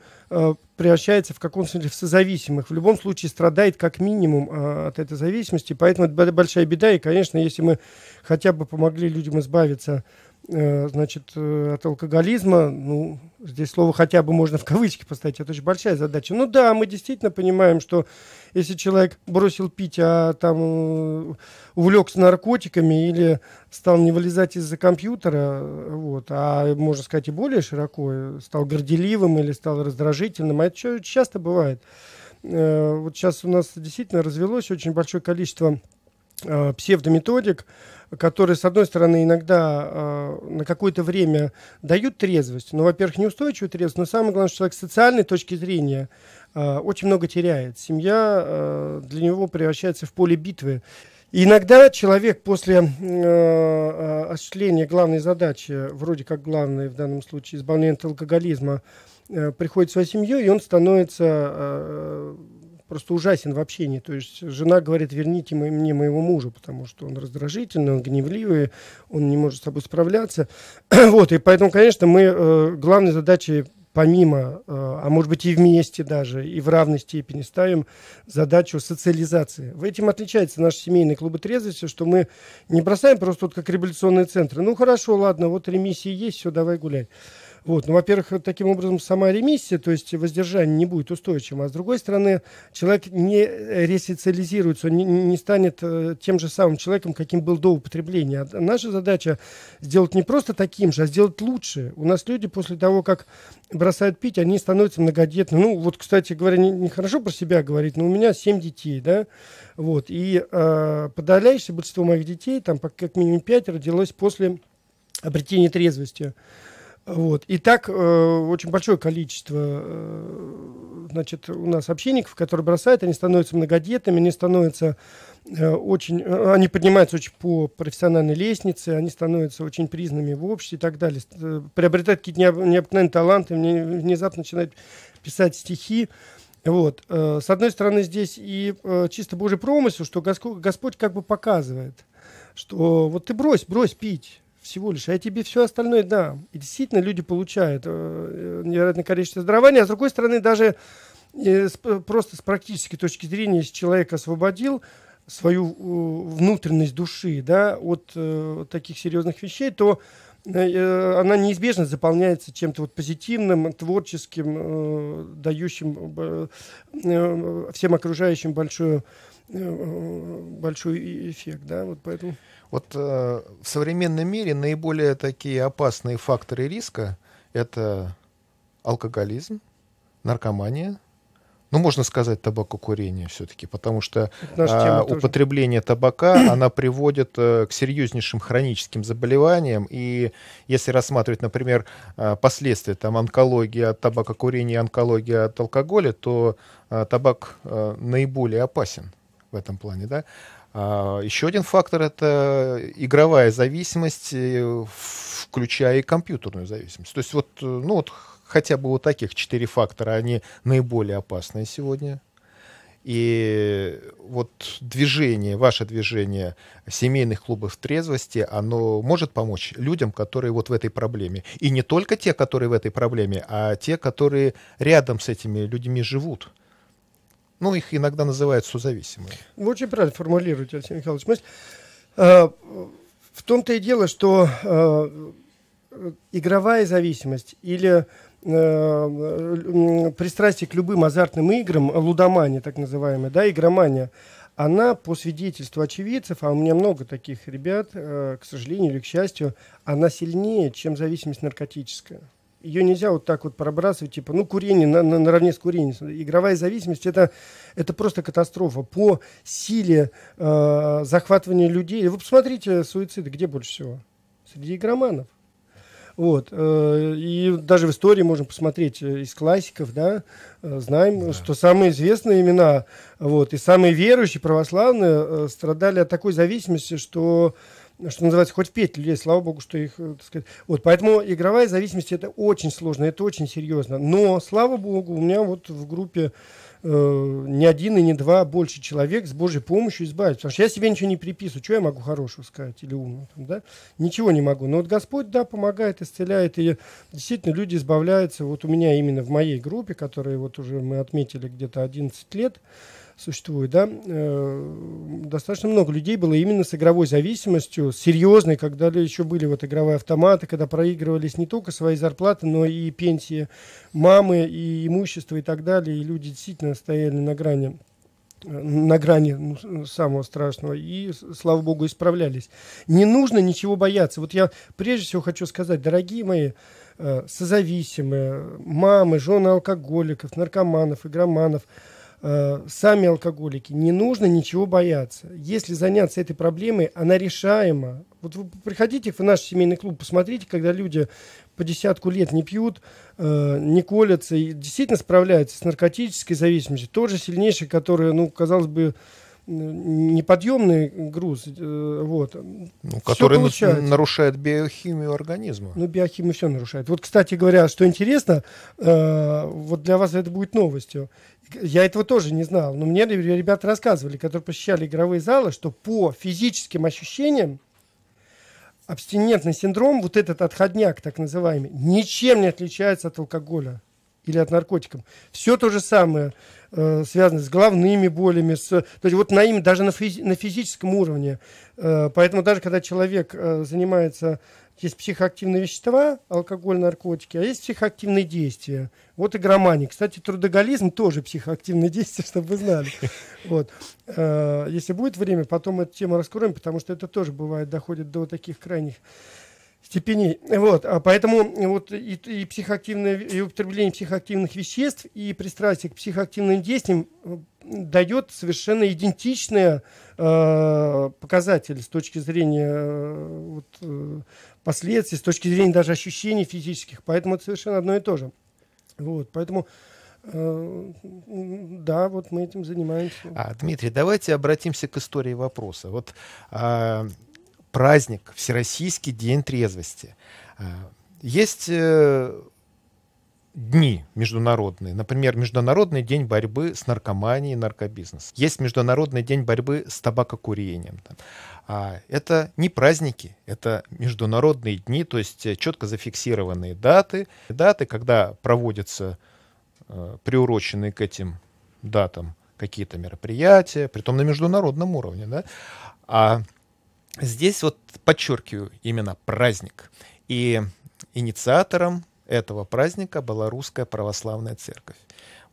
превращается в каком то смысле в созависимых. В любом случае страдает как минимум от этой зависимости. Поэтому это большая беда. И, конечно, если мы хотя бы помогли людям избавиться Э, значит, э, от алкоголизма, ну, здесь слово хотя бы можно в кавычки поставить, это очень большая задача. Ну да, мы действительно понимаем, что если человек бросил пить, а там э, увлекся наркотиками или стал не вылезать из-за компьютера, вот, а можно сказать и более широко, стал горделивым или стал раздражительным, а это часто бывает. Вот сейчас у нас действительно развелось очень большое количество псевдометодик, которые, с одной стороны, иногда э, на какое-то время дают трезвость, но, ну, во-первых, неустойчивую трезвость, но самое главное, что человек с социальной точки зрения э, очень много теряет. Семья э, для него превращается в поле битвы. иногда человек после э, осуществления главной задачи, вроде как главной в данном случае, избавления от алкоголизма, э, приходит в свою семью, и он становится... Э, просто ужасен в общении. То есть жена говорит, верните мне моего мужа, потому что он раздражительный, он гневливый, он не может с собой справляться. вот, и поэтому, конечно, мы э, главной задачей помимо, э, а может быть и вместе даже, и в равной степени ставим задачу социализации. В этом отличается наш семейный клуб трезвости, что мы не бросаем просто вот как революционные центры. Ну хорошо, ладно, вот ремиссии есть, все, давай гулять. Вот. Ну, во-первых, таким образом сама ремиссия, то есть воздержание не будет устойчивым, а с другой стороны, человек не э, ресоциализируется, не, не станет э, тем же самым человеком, каким был до употребления. А наша задача сделать не просто таким же, а сделать лучше. У нас люди после того, как бросают пить, они становятся многодетными. Ну, вот, кстати говоря, нехорошо не про себя говорить, но у меня семь детей, да, вот, и э, подавляющее большинство моих детей, там, как минимум пять, родилось после обретения трезвости. Вот. И так э, очень большое количество э, значит, у нас общинников, которые бросают, они становятся многодетными, они становятся э, очень, э, они поднимаются очень по профессиональной лестнице, они становятся очень признанными в обществе и так далее, э, приобретают какие-то необ, необыкновенные таланты, внезапно начинают писать стихи. Вот. Э, с одной стороны, здесь и э, чисто Божий промысел, что Господь, Господь как бы показывает, что вот ты брось, брось пить, всего лишь. А я тебе все остальное дам. И действительно люди получают э, э невероятное количество здравания. А с другой стороны, даже э, с, э, просто с практической точки зрения, если человек освободил свою э, внутренность души да, от э, таких серьезных вещей, то э, она неизбежно заполняется чем-то вот позитивным, творческим, э, дающим э, всем окружающим большую, э, большой эффект. Да? Вот поэтому... Вот э, в современном мире наиболее такие опасные факторы риска это алкоголизм, наркомания, ну, можно сказать, табакокурение все-таки, потому что а, употребление тоже. табака, она приводит а, к серьезнейшим хроническим заболеваниям, и если рассматривать, например, а, последствия, там, онкологии от табакокурения, онкология от алкоголя, то а, табак а, наиболее опасен в этом плане, да. А, еще один фактор — это игровая зависимость, э, включая и компьютерную зависимость. То есть вот, э, ну вот хотя бы вот таких четыре фактора, они наиболее опасные сегодня. И вот движение, ваше движение семейных клубов трезвости, оно может помочь людям, которые вот в этой проблеме. И не только те, которые в этой проблеме, а те, которые рядом с этими людьми живут. Ну, их иногда называют созависимые. Вы очень правильно формулируете, Алексей Михайлович. Мы, э, в том-то и дело, что э, игровая зависимость или э, пристрастие к любым азартным играм, лудомания так называемая, да, игромания, она по свидетельству очевидцев, а у меня много таких ребят, э, к сожалению или к счастью, она сильнее, чем зависимость наркотическая ее нельзя вот так вот пробрасывать, типа, ну, курение на, на, наравне с курением. Игровая зависимость это, это просто катастрофа по силе э, захватывания людей. Вы посмотрите суициды где больше всего? Среди игроманов. Вот. Э, и даже в истории можем посмотреть э, из классиков, да, э, знаем, да. что самые известные имена, вот, и самые верующие православные страдали от такой зависимости, что что называется, хоть петь людей, слава богу, что их, э, так сказать. Вот, поэтому игровая зависимость это очень сложно, это очень серьезно. Но, слава богу, у меня вот в группе э, ни один и не два больше человек с Божьей помощью избавить. Потому что я себе ничего не приписываю. Что я могу хорошего сказать или умного? Там, да? Ничего не могу. Но вот Господь, да, помогает, исцеляет. И действительно люди избавляются. Вот у меня именно в моей группе, которые вот уже мы отметили где-то 11 лет, существует, да, э, достаточно много людей было именно с игровой зависимостью, серьезной, когда еще были вот игровые автоматы, когда проигрывались не только свои зарплаты, но и пенсии мамы, и имущество и так далее, и люди действительно стояли на грани э, на грани ну, самого страшного и, слава богу, исправлялись. Не нужно ничего бояться. Вот я прежде всего хочу сказать, дорогие мои, э, созависимые, мамы, жены алкоголиков, наркоманов, игроманов – Э, сами алкоголики, не нужно ничего бояться. Если заняться этой проблемой, она решаема. Вот вы приходите в наш семейный клуб, посмотрите, когда люди по десятку лет не пьют, э, не колятся и действительно справляются с наркотической зависимостью. Тоже сильнейшие, которые, ну, казалось бы, неподъемный груз, э, вот. Ну, который получается. нарушает биохимию организма. Ну, биохимию все нарушает. Вот, кстати говоря, что интересно, э, вот для вас это будет новостью. Я этого тоже не знал, но мне ребята рассказывали, которые посещали игровые залы, что по физическим ощущениям абстинентный синдром, вот этот отходняк так называемый, ничем не отличается от алкоголя или от наркотиков. Все то же самое Э, связаны с головными болями, с, то есть вот на им даже на, физи, на физическом уровне. Э, поэтому даже когда человек э, занимается есть психоактивные вещества, алкоголь, наркотики, а есть психоактивные действия. Вот игромания. Кстати, трудоголизм тоже психоактивное действие, чтобы вы знали. Вот. Если будет время, потом эту тему раскроем, потому что это тоже бывает, доходит до таких крайних степеней. Вот, а поэтому вот и, и психоактивное, и употребление психоактивных веществ, и пристрастие к психоактивным действиям э, дает совершенно идентичные э, показатели с точки зрения э, вот, э, последствий, с точки зрения даже ощущений физических. Поэтому это совершенно одно и то же. Вот, поэтому э, да, вот мы этим занимаемся. А, Дмитрий, давайте обратимся к истории вопроса. Вот а, праздник, Всероссийский день трезвости. А, есть э, дни международные. Например, Международный день борьбы с наркоманией и наркобизнесом. Есть Международный день борьбы с табакокурением. А это не праздники, это международные дни, то есть э, четко зафиксированные даты. Даты, когда проводятся э, приуроченные к этим датам какие-то мероприятия, притом на международном уровне. Да? А здесь вот подчеркиваю именно праздник. И инициатором этого праздника была Русская Православная Церковь.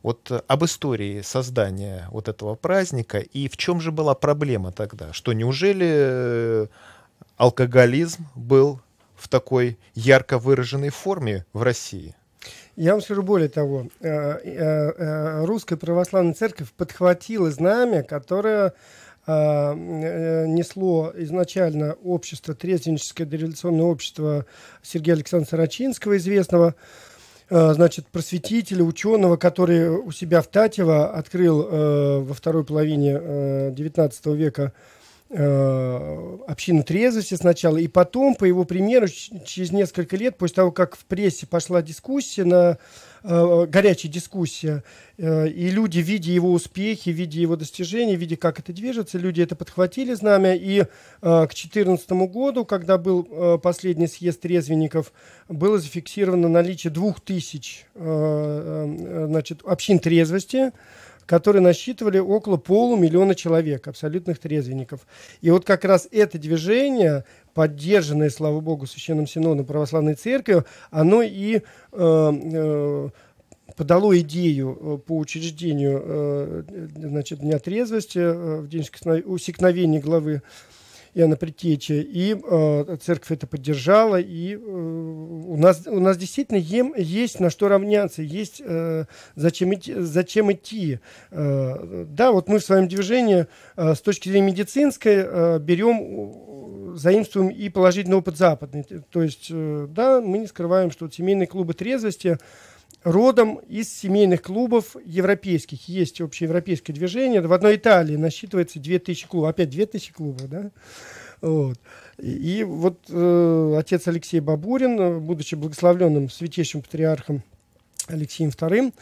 Вот э, об истории создания вот этого праздника и в чем же была проблема тогда? Что неужели э, алкоголизм был в такой ярко выраженной форме в России? Я вам скажу более того. Э, Русская православная церковь подхватила знамя, которое а, э, несло изначально общество, трезвенническое дореволюционное общество Сергея Александровича Рачинского, известного, а, значит, просветителя, ученого, который у себя в Татьево открыл э, во второй половине XIX э, века э, общину трезвости сначала, и потом, по его примеру, через несколько лет, после того, как в прессе пошла дискуссия, на, э, горячая дискуссия, э, и люди, видя его успехи, видя его достижения, видя, как это движется, люди это подхватили знамя, и э, к 2014 году, когда был э, последний съезд трезвенников, было зафиксировано наличие 2000 э, э, э, значит, общин трезвости, которые насчитывали около полумиллиона человек, абсолютных трезвенников. И вот как раз это движение, поддержанное, слава богу, Священным синодом Православной Церковью, оно и э, э, подало идею э, по учреждению э, э, значит, Дня трезвости э, в день усекновения главы Иоанна Предтечи, и э, церковь это поддержала, и э, у, нас, у нас действительно е- есть на что равняться, есть э, зачем идти. Зачем идти. Э, да, вот мы в своем движении э, с точки зрения медицинской э, берем, э, заимствуем и положительный опыт западный. То есть, э, да, мы не скрываем, что вот семейные клубы трезвости – родом из семейных клубов европейских. Есть общеевропейское движение. В одной Италии насчитывается 2000 клубов. Опять 2000 клубов, да? Вот. И, вот э, отец Алексей Бабурин, будучи благословленным святейшим патриархом Алексеем II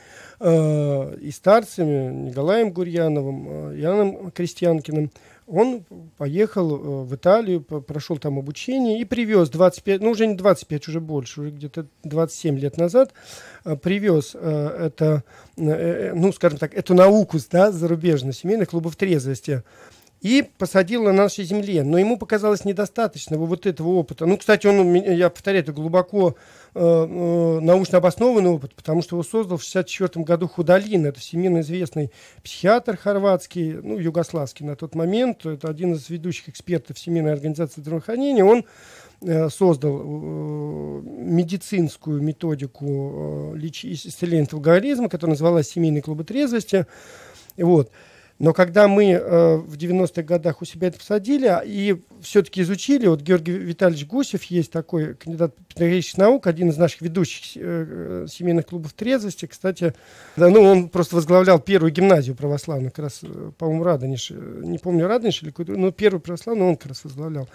э, и старцами Николаем Гурьяновым, э, Яном Крестьянкиным, он поехал э, в Италию, прошел там обучение и привез 25, ну уже не 25, уже больше, уже где-то 27 лет назад, э, привез э, это, ну скажем так, эту науку да, зарубежно, семейных клубов трезвости и посадил на нашей земле. Но ему показалось недостаточного вот этого опыта. Ну, кстати, он, я повторяю, это глубоко э, э, научно обоснованный опыт, потому что его создал в 1964 году Худалин. Это всемирно известный психиатр хорватский, ну, югославский на тот момент. Это один из ведущих экспертов Всемирной организации здравоохранения. Он э, создал э, медицинскую методику э, исцеления алкоголизма, которая называлась «Семейный клуб трезвости». Вот. Но когда мы э, в 90-х годах у себя это посадили и все-таки изучили, вот Георгий Витальевич Гусев есть такой кандидат педагогических наук, один из наших ведущих э, э, семейных клубов трезвости, кстати, да, ну он просто возглавлял первую гимназию православную, как раз, э, по-моему, Радонеж, э, не помню, Радонеж или какой-то, но первую православную он как раз возглавлял.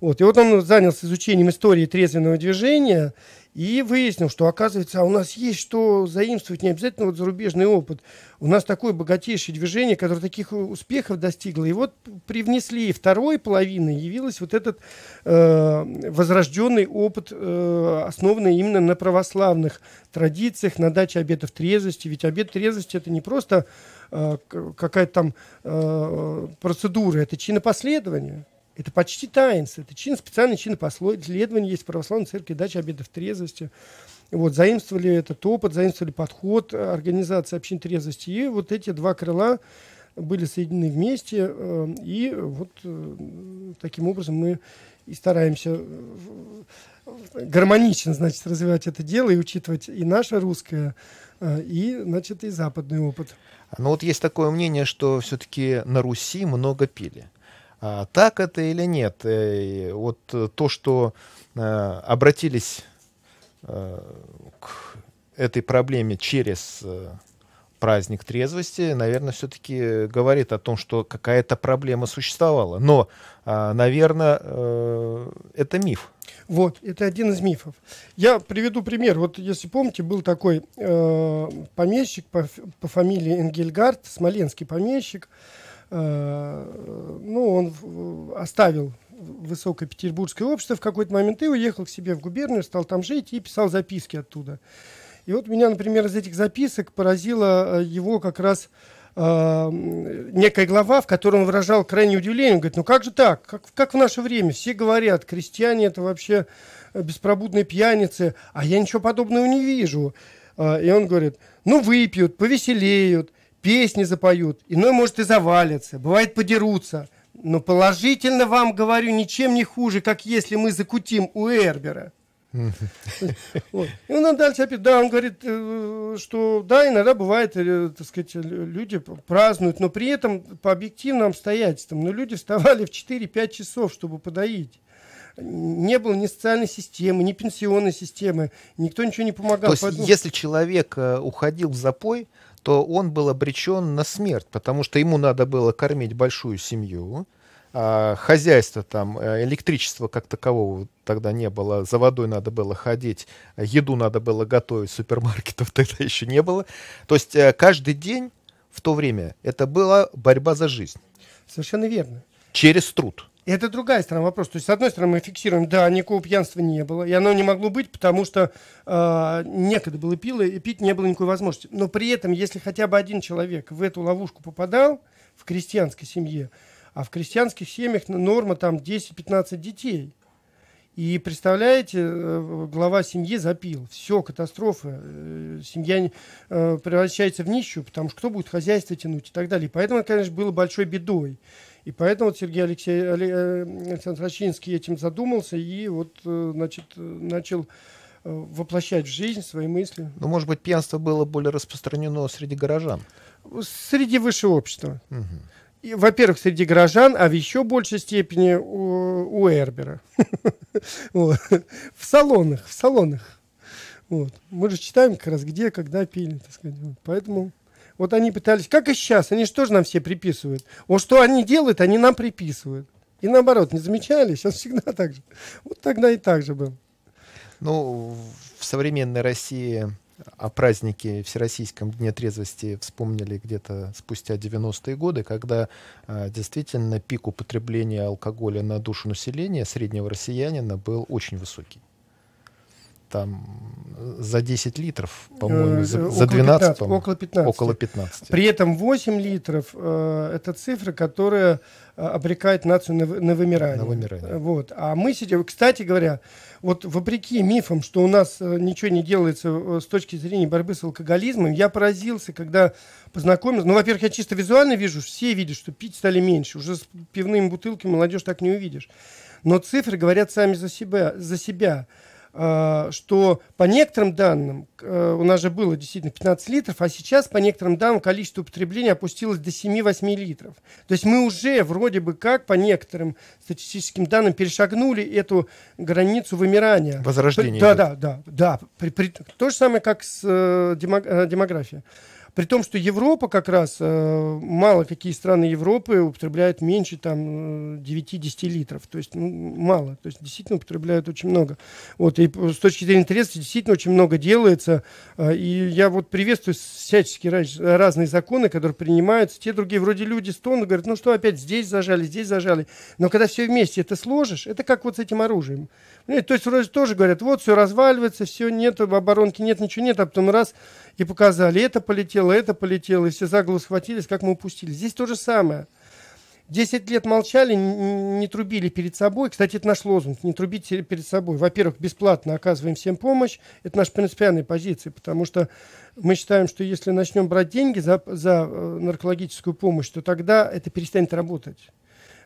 Вот. И вот он занялся изучением истории трезвенного движения и выяснил, что, оказывается, а у нас есть что заимствовать, не обязательно вот зарубежный опыт. У нас такое богатейшее движение, которое таких успехов достигло. И вот привнесли второй половины, явилась вот этот э, возрожденный опыт, э, основанный именно на православных традициях, на даче обетов трезвости. Ведь обет трезвости – это не просто э, какая-то там э, процедура, это чинопоследование. Это почти таинство. Это чин, специальный чин последования есть в православной церкви, дача обедов трезвости. Вот, заимствовали этот опыт, заимствовали подход э, организации общин трезвости. И вот эти два крыла были соединены вместе. Э, и вот э, таким образом мы и стараемся гармонично, значит, развивать это дело и учитывать и наше русское, и, значит, и западный опыт. Но ну, вот есть такое мнение, что все-таки на Руси много пили. А, так это или нет? Э, вот то, что э, обратились э, к этой проблеме через праздник трезвости, наверное, все-таки говорит о том, что какая-то проблема существовала. Но, а, наверное, это миф. Вот, это один из мифов. Я приведу пример. Вот, если помните, был такой э, помещик по, по фамилии Энгельгард, смоленский помещик. Э, Э, ну, он оставил высокое петербургское общество в какой-то момент и уехал к себе в губернию, стал там жить и писал записки оттуда. И вот меня, например, из этих записок поразила э, его как раз э, некая глава, в которой он выражал крайнее удивление. Он говорит, ну как же так? Как, как в наше время? Все говорят, крестьяне это вообще беспробудные пьяницы, а я ничего подобного не вижу. Э, и он говорит, ну выпьют, повеселеют, песни запоют, иной, может, и завалится, бывает, подерутся. Но положительно вам говорю, ничем не хуже, как если мы закутим у Эрбера. И он дальше опять, да, он говорит, э, что да, иногда бывает, э, так сказать, люди празднуют, но при этом по объективным обстоятельствам, но люди вставали в 4-5 часов, чтобы подоить. Не было ни социальной системы, ни пенсионной системы, никто ничего не помогал. То есть, если человек э, уходил в запой, то он был обречен на смерть, потому что ему надо было кормить большую семью, а, хозяйство там, э, электричество как такового тогда не было, за водой надо было ходить, еду надо было готовить, супермаркетов тогда еще не было. То есть э, каждый день в то время это была борьба за жизнь. Совершенно верно. Через труд. И это другая сторона вопроса. То есть, с одной стороны, мы фиксируем, да, никакого пьянства не было, и оно не могло быть, потому что э, некогда было пило, и пить не было никакой возможности. Но при этом, если хотя бы один человек в эту ловушку попадал, в крестьянской семье, а в крестьянских семьях норма там 10-15 детей. И представляете, э, глава семьи запил. Все, катастрофа. Э, семья э, превращается в нищую, потому что кто будет хозяйство тянуть и так далее. Поэтому, конечно, было большой бедой. И поэтому вот Сергей Алексей, э, Александр Рачинский этим задумался и вот, э, значит, э, начал воплощать в жизнь свои мысли. Ну, может быть, пьянство было более распространено среди горожан? Среди высшего общества. Угу во-первых, среди горожан, а в еще большей степени у, у Эрбера. В салонах, в салонах. Вот. Мы же читаем как раз где, когда пили, так сказать. Поэтому... Вот они пытались, как и сейчас, они же тоже нам все приписывают. Вот что они делают, они нам приписывают. И наоборот, не замечали, сейчас всегда так же. Вот тогда и так же было. Ну, в современной России о празднике Всероссийском Дне трезвости вспомнили где-то спустя 90-е годы, когда э, действительно пик употребления алкоголя на душу населения среднего россиянина был очень высокий там за 10 литров, э, по-моему, за, за 12, 15, по около 15. Около 15. При этом 8 литров э, это цифра, которая э, обрекает нацию на, на вымирание. На вымирание. Вот. А мы сидим. кстати говоря, вот вопреки мифам, что у нас э, ничего не делается с точки зрения борьбы с алкоголизмом, я поразился, когда познакомился. Ну, во-первых, я чисто визуально вижу, все видят, что пить стали меньше. Уже с пивными бутылками молодежь так не увидишь. Но цифры говорят сами за себя. За себя. А, что по некоторым данным, э, у нас же было действительно 15 литров, а сейчас по некоторым данным количество употребления опустилось до 7-8 литров. То есть мы уже вроде бы как по некоторым статистическим данным перешагнули эту границу вымирания. Возрождение. Да, да, да, да. При, при, то же самое, как с э, э, демографией. При том, что Европа как раз, э, мало какие страны Европы употребляют меньше там 9-10 э, литров. То есть ну, мало. То есть действительно употребляют очень много. Вот, и с точки зрения интереса действительно очень много делается. Э, и я вот приветствую всячески раз, разные законы, которые принимаются. Те другие вроде люди стонут, говорят, ну что опять здесь зажали, здесь зажали. Но когда все вместе это сложишь, это как вот с этим оружием. Ну, то есть вроде тоже говорят, вот все разваливается, все нет, оборонки нет, ничего нет, а потом раз и показали, это полетело, это полетело, и все за голову схватились, как мы упустили. Здесь то же самое. Десять лет молчали, не трубили перед собой. Кстати, это наш лозунг, не трубить перед собой. Во-первых, бесплатно оказываем всем помощь. Это наша принципиальная позиция, потому что мы считаем, что если начнем брать деньги за, за э, наркологическую помощь, то тогда это перестанет работать.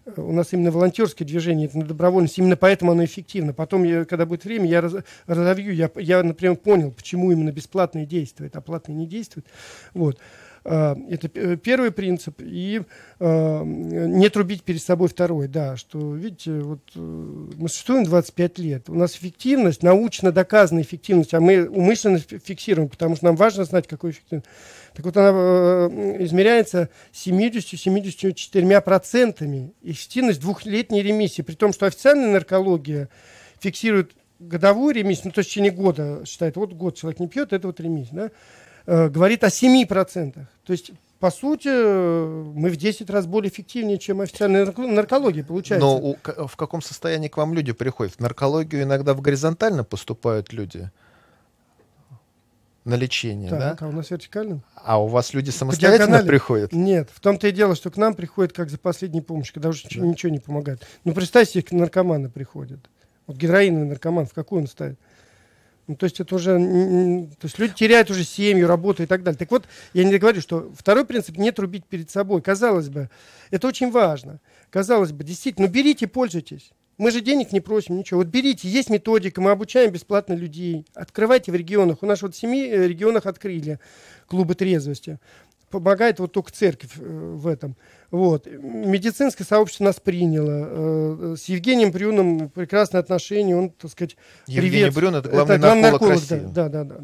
Э, у нас именно волонтерское движение, это на добровольность, именно поэтому оно эффективно. Потом, я, когда будет время, я раз, разовью, я, я, например, понял, почему именно бесплатные действуют, а платные не действуют. Вот. Э, это э, первый принцип. И э, не трубить перед собой второй, да, что, видите, вот мы существуем 25 лет. У нас эффективность, научно доказанная эффективность, а мы умышленно фиксируем, потому что нам важно знать, какой эффективность. Так вот, она измеряется 70-74% эффективность двухлетней ремиссии, при том, что официальная наркология фиксирует годовую ремиссию, ну, то есть в течение года считает, вот год человек не пьет, это вот ремиссия, да, Э, говорит о 7%. То есть по сути, мы в 10 раз более эффективнее, чем официальная наркология, получается. Но у, в каком состоянии к вам люди приходят? В наркологию иногда в горизонтально поступают люди на лечение, так, да? А у нас вертикально. А у вас люди самостоятельно приходят? Нет, в том-то и дело, что к нам приходят как за последней помощью, когда уже да. ничего не помогает. Ну, представьте, к наркоманы приходят. Вот героиновый наркоман, в какую он ставит? Ну, то есть это уже, то есть люди теряют уже семью, работу и так далее. Так вот, я не говорю, что второй принцип не трубить перед собой. Казалось бы, это очень важно. Казалось бы, действительно, ну берите, пользуйтесь. Мы же денег не просим, ничего. Вот берите, есть методика, мы обучаем бесплатно людей. Открывайте в регионах. У нас вот в семи э, регионах открыли клубы трезвости. Помогает вот только церковь э, в этом. Вот. Медицинское сообщество нас приняло. Э, с Евгением Брюном прекрасные отношения. Он, так сказать, Евгений привет. Брюн – это главный это нарколог, нарколог России. Да, да, да.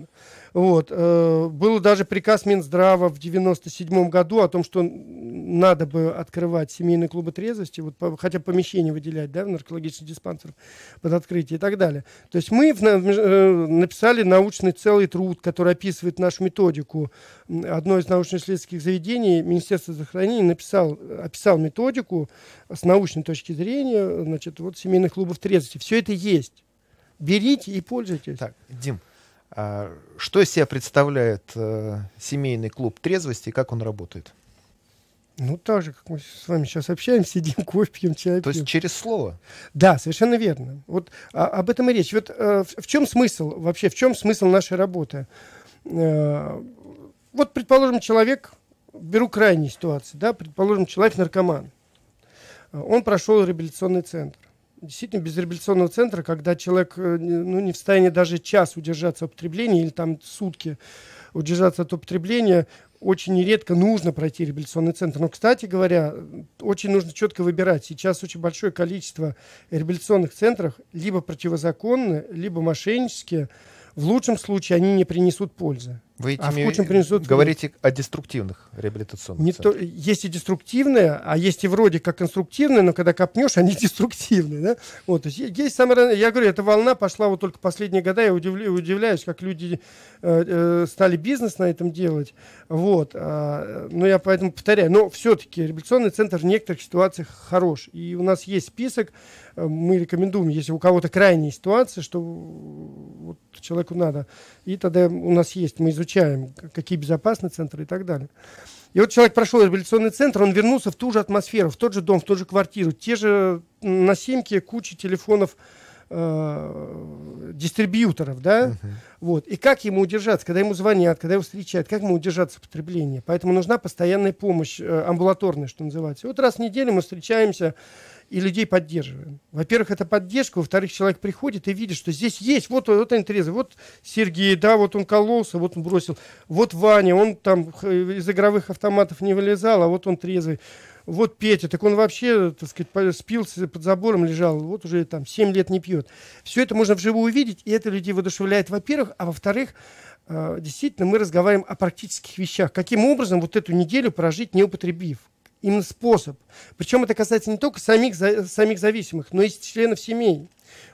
Вот. Э, был даже приказ Минздрава в 97 году о том, что надо бы открывать семейные клубы трезвости, вот, по, хотя помещение выделять да, в наркологический диспансер под открытие и так далее. То есть мы в, в, э, написали научный целый труд, который описывает нашу методику. Одно из научно-исследовательских заведений, Министерства здравоохранения, написал, описал методику с научной точки зрения значит, вот, семейных клубов трезвости. Все это есть. Берите и пользуйтесь. Так, Дим, а, что из себя представляет э, семейный клуб трезвости и как он работает? Ну, так же, как мы с вами сейчас общаемся, сидим, кофе пьем, чай То есть через слово? Да, совершенно верно. Вот а, об этом и речь. Вот а, в, в чем смысл вообще, в чем смысл нашей работы? А, вот, предположим, человек, беру крайние ситуации, да, предположим, человек наркоман. Он прошел реабилитационный центр действительно без реабилитационного центра, когда человек э, ну, не в состоянии даже час удержаться от употребления или там сутки удержаться от употребления, очень нередко нужно пройти реабилитационный центр. Но, кстати говоря, очень нужно четко выбирать. Сейчас очень большое количество реабилитационных центров либо противозаконны, либо мошеннические. В лучшем случае они не принесут пользы. Вы а в худшем принесут... говорите о деструктивных реабилитационных не то, Есть и деструктивные, а есть и вроде как конструктивные, но когда копнешь, они деструктивные. Да? Вот, то есть, есть самое... Я говорю, эта волна пошла вот только последние года. Я удивля... удивляюсь, как люди э, э, стали бизнес на этом делать. Вот, э, но я поэтому повторяю. Но все-таки реабилитационный центр в некоторых ситуациях хорош. И у нас есть список. Э, мы рекомендуем, если у кого-то крайняя ситуация, что вот, человеку надо. И тогда у нас есть. Мы изучаем изучаем, какие безопасные центры и так далее. И вот человек прошел реабилитационный центр, он вернулся в ту же атмосферу, в тот же дом, в ту же квартиру, те же на носимки, куча телефонов, э, дистрибьюторов, да, uh-huh. вот. И как ему удержаться, когда ему звонят, когда его встречают, как ему удержаться потребление? Поэтому нужна постоянная помощь, э, амбулаторная, что называется. Вот раз в неделю мы встречаемся и людей поддерживаем. Во-первых, это поддержка, во-вторых, человек приходит и видит, что здесь есть, вот, вот интересы, вот Сергей, да, вот он кололся, вот он бросил, вот Ваня, он там из игровых автоматов не вылезал, а вот он трезвый. Вот Петя, так он вообще, так сказать, спился под забором, лежал, вот уже там 7 лет не пьет. Все это можно вживую увидеть, и это людей воодушевляет, во-первых, а во-вторых, э, действительно мы разговариваем о практических вещах. Каким образом вот эту неделю прожить, не употребив? именно способ. Причем это касается не только самих, самих зависимых, но и членов семей.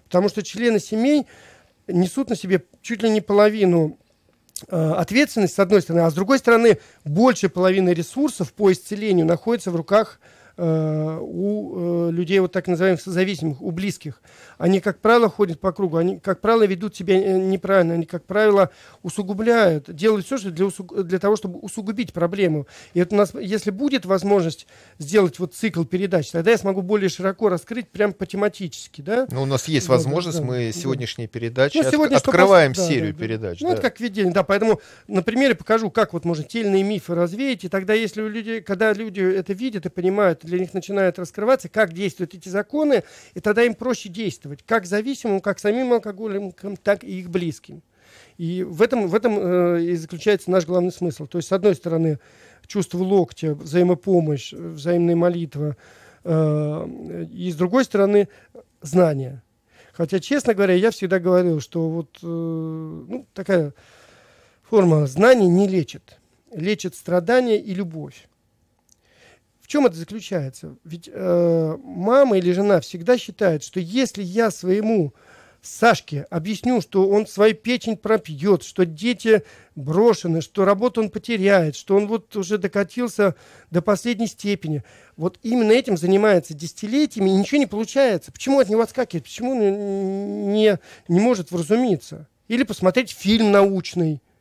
Потому что члены семей несут на себе чуть ли не половину э, ответственности с одной стороны, а с другой стороны, больше половины ресурсов по исцелению находится в руках Э, у э, людей вот так называемых зависимых, у близких. Они, как правило, ходят по кругу, они, как правило, ведут себя э, неправильно, они, как правило, усугубляют, делают все, что для, усуг... для того, чтобы усугубить проблему. И вот у нас, если будет возможность сделать вот цикл передач, тогда я смогу более широко раскрыть прям по тематически, да? Ну, у нас есть возможность, да, мы да. сегодняшние передачи ну, сегодня от... открываем просто... серию да, да, передач. Ну, да. это как введение, да, поэтому на примере покажу, как вот можно тельные мифы развеять, и тогда, если у людей, когда люди это видят и понимают, для них начинают раскрываться, как действуют эти законы, и тогда им проще действовать, как зависимым, как самим алкоголикам, так и их близким. И в этом, в этом э, и заключается наш главный смысл. То есть, с одной стороны, чувство локтя, взаимопомощь, взаимная молитва, э, и с другой стороны, знания. Хотя, честно говоря, я всегда говорил, что вот э, ну, такая форма знаний не лечит. Лечит страдания и любовь чем это заключается? Ведь э, мама или жена всегда считает, что если я своему Сашке объясню, что он свою печень пропьет, что дети брошены, что работу он потеряет, что он вот уже докатился до последней степени. Вот именно этим занимается десятилетиями, и ничего не получается. Почему от него отскакивает? Почему он не, не может вразумиться? Или посмотреть фильм научный –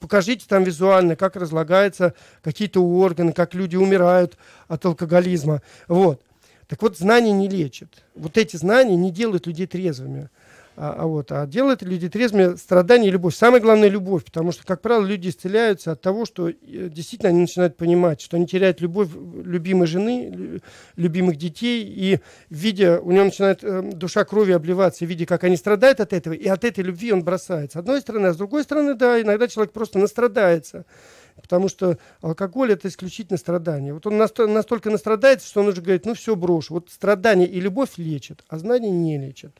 покажите там визуально, как разлагаются какие-то органы, как люди умирают от алкоголизма. Вот. Так вот, знания не лечат. Вот эти знания не делают людей трезвыми. А, а, вот, а делают люди трезвыми страдания и любовь. Самое главное – любовь, потому что, как правило, люди исцеляются от того, что э, действительно они начинают понимать, что они теряют любовь э, любимой жены, любимых детей, и видя, у него начинает э, душа крови обливаться, видя, как они страдают от этого, и от этой любви он бросается. С одной стороны, а с другой стороны, да, иногда человек просто настрадается потому что алкоголь это исключительно страдание. Вот он настолько настрадается, что он уже говорит, ну все, брошу. Вот страдание и любовь лечат, а знание не лечат.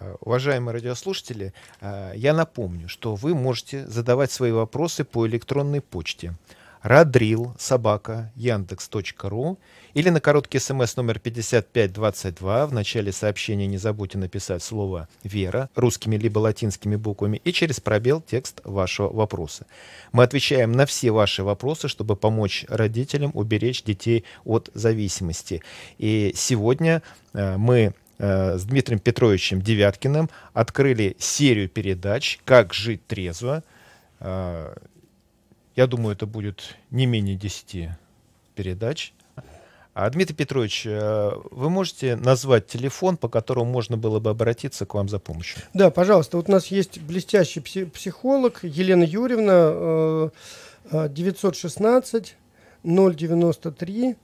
Э, уважаемые радиослушатели, э, я напомню, что вы можете задавать свои вопросы по электронной почте радрил собака яндекс.ру или на короткий смс номер 5522 в начале сообщения не забудьте написать слово «Вера» русскими либо латинскими буквами и через пробел текст вашего вопроса. Мы отвечаем на все ваши вопросы, чтобы помочь родителям уберечь детей от зависимости. И сегодня э, мы Э, с Дмитрием Петровичем Девяткиным открыли серию передач «Как жить трезво». Э, я думаю, это будет не менее 10 передач. А, Дмитрий Петрович, э, вы можете назвать телефон, по которому можно было бы обратиться к вам за помощью? Да, пожалуйста. Вот у нас есть блестящий психолог Елена Юрьевна, 916 093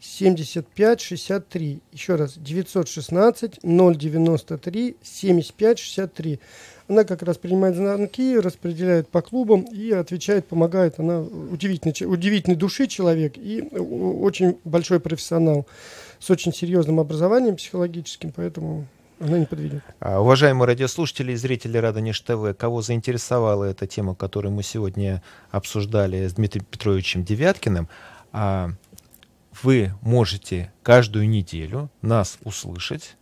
75 63. Еще раз, 916 093 75 63. Она как раз принимает звонки, распределяет по клубам и отвечает, помогает. Она удивительный, удивительной души человек и э, очень большой профессионал с очень серьезным образованием психологическим, поэтому она не подведет. А, уважаемые радиослушатели и зрители Радонеж ТВ, кого заинтересовала эта тема, которую мы сегодня обсуждали с Дмитрием Петровичем Девяткиным, а, вы можете каждую неделю нас услышать.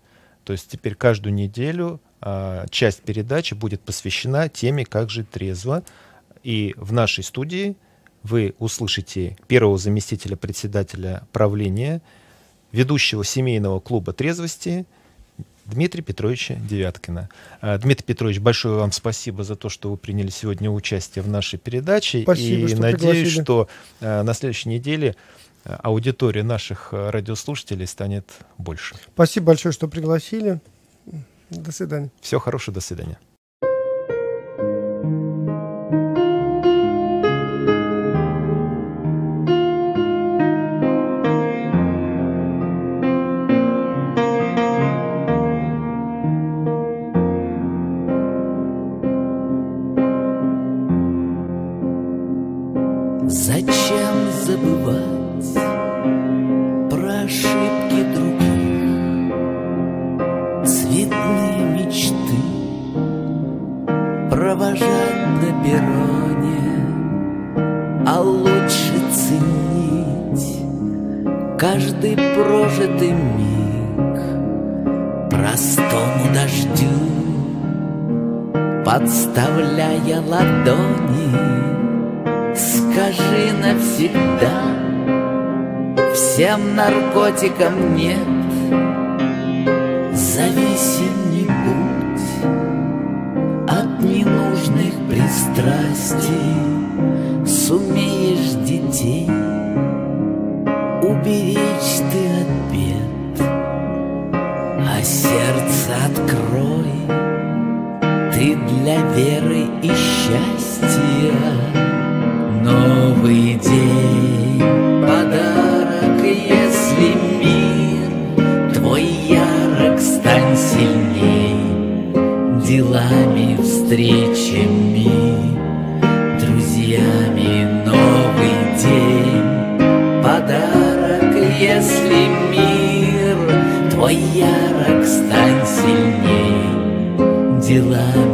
То есть теперь каждую неделю а, часть передачи будет посвящена теме «Как жить трезво». И в нашей студии вы услышите первого заместителя председателя правления, ведущего семейного клуба трезвости Дмитрия Петровича Девяткина. А, Дмитрий Петрович, большое вам спасибо за то, что вы приняли сегодня участие в нашей передаче. Спасибо, и что надеюсь, пригласили. что а, на следующей неделе аудитория наших э, радиослушателей станет больше. Спасибо большое, что пригласили. До свидания. Всего хорошего, до свидания. lagi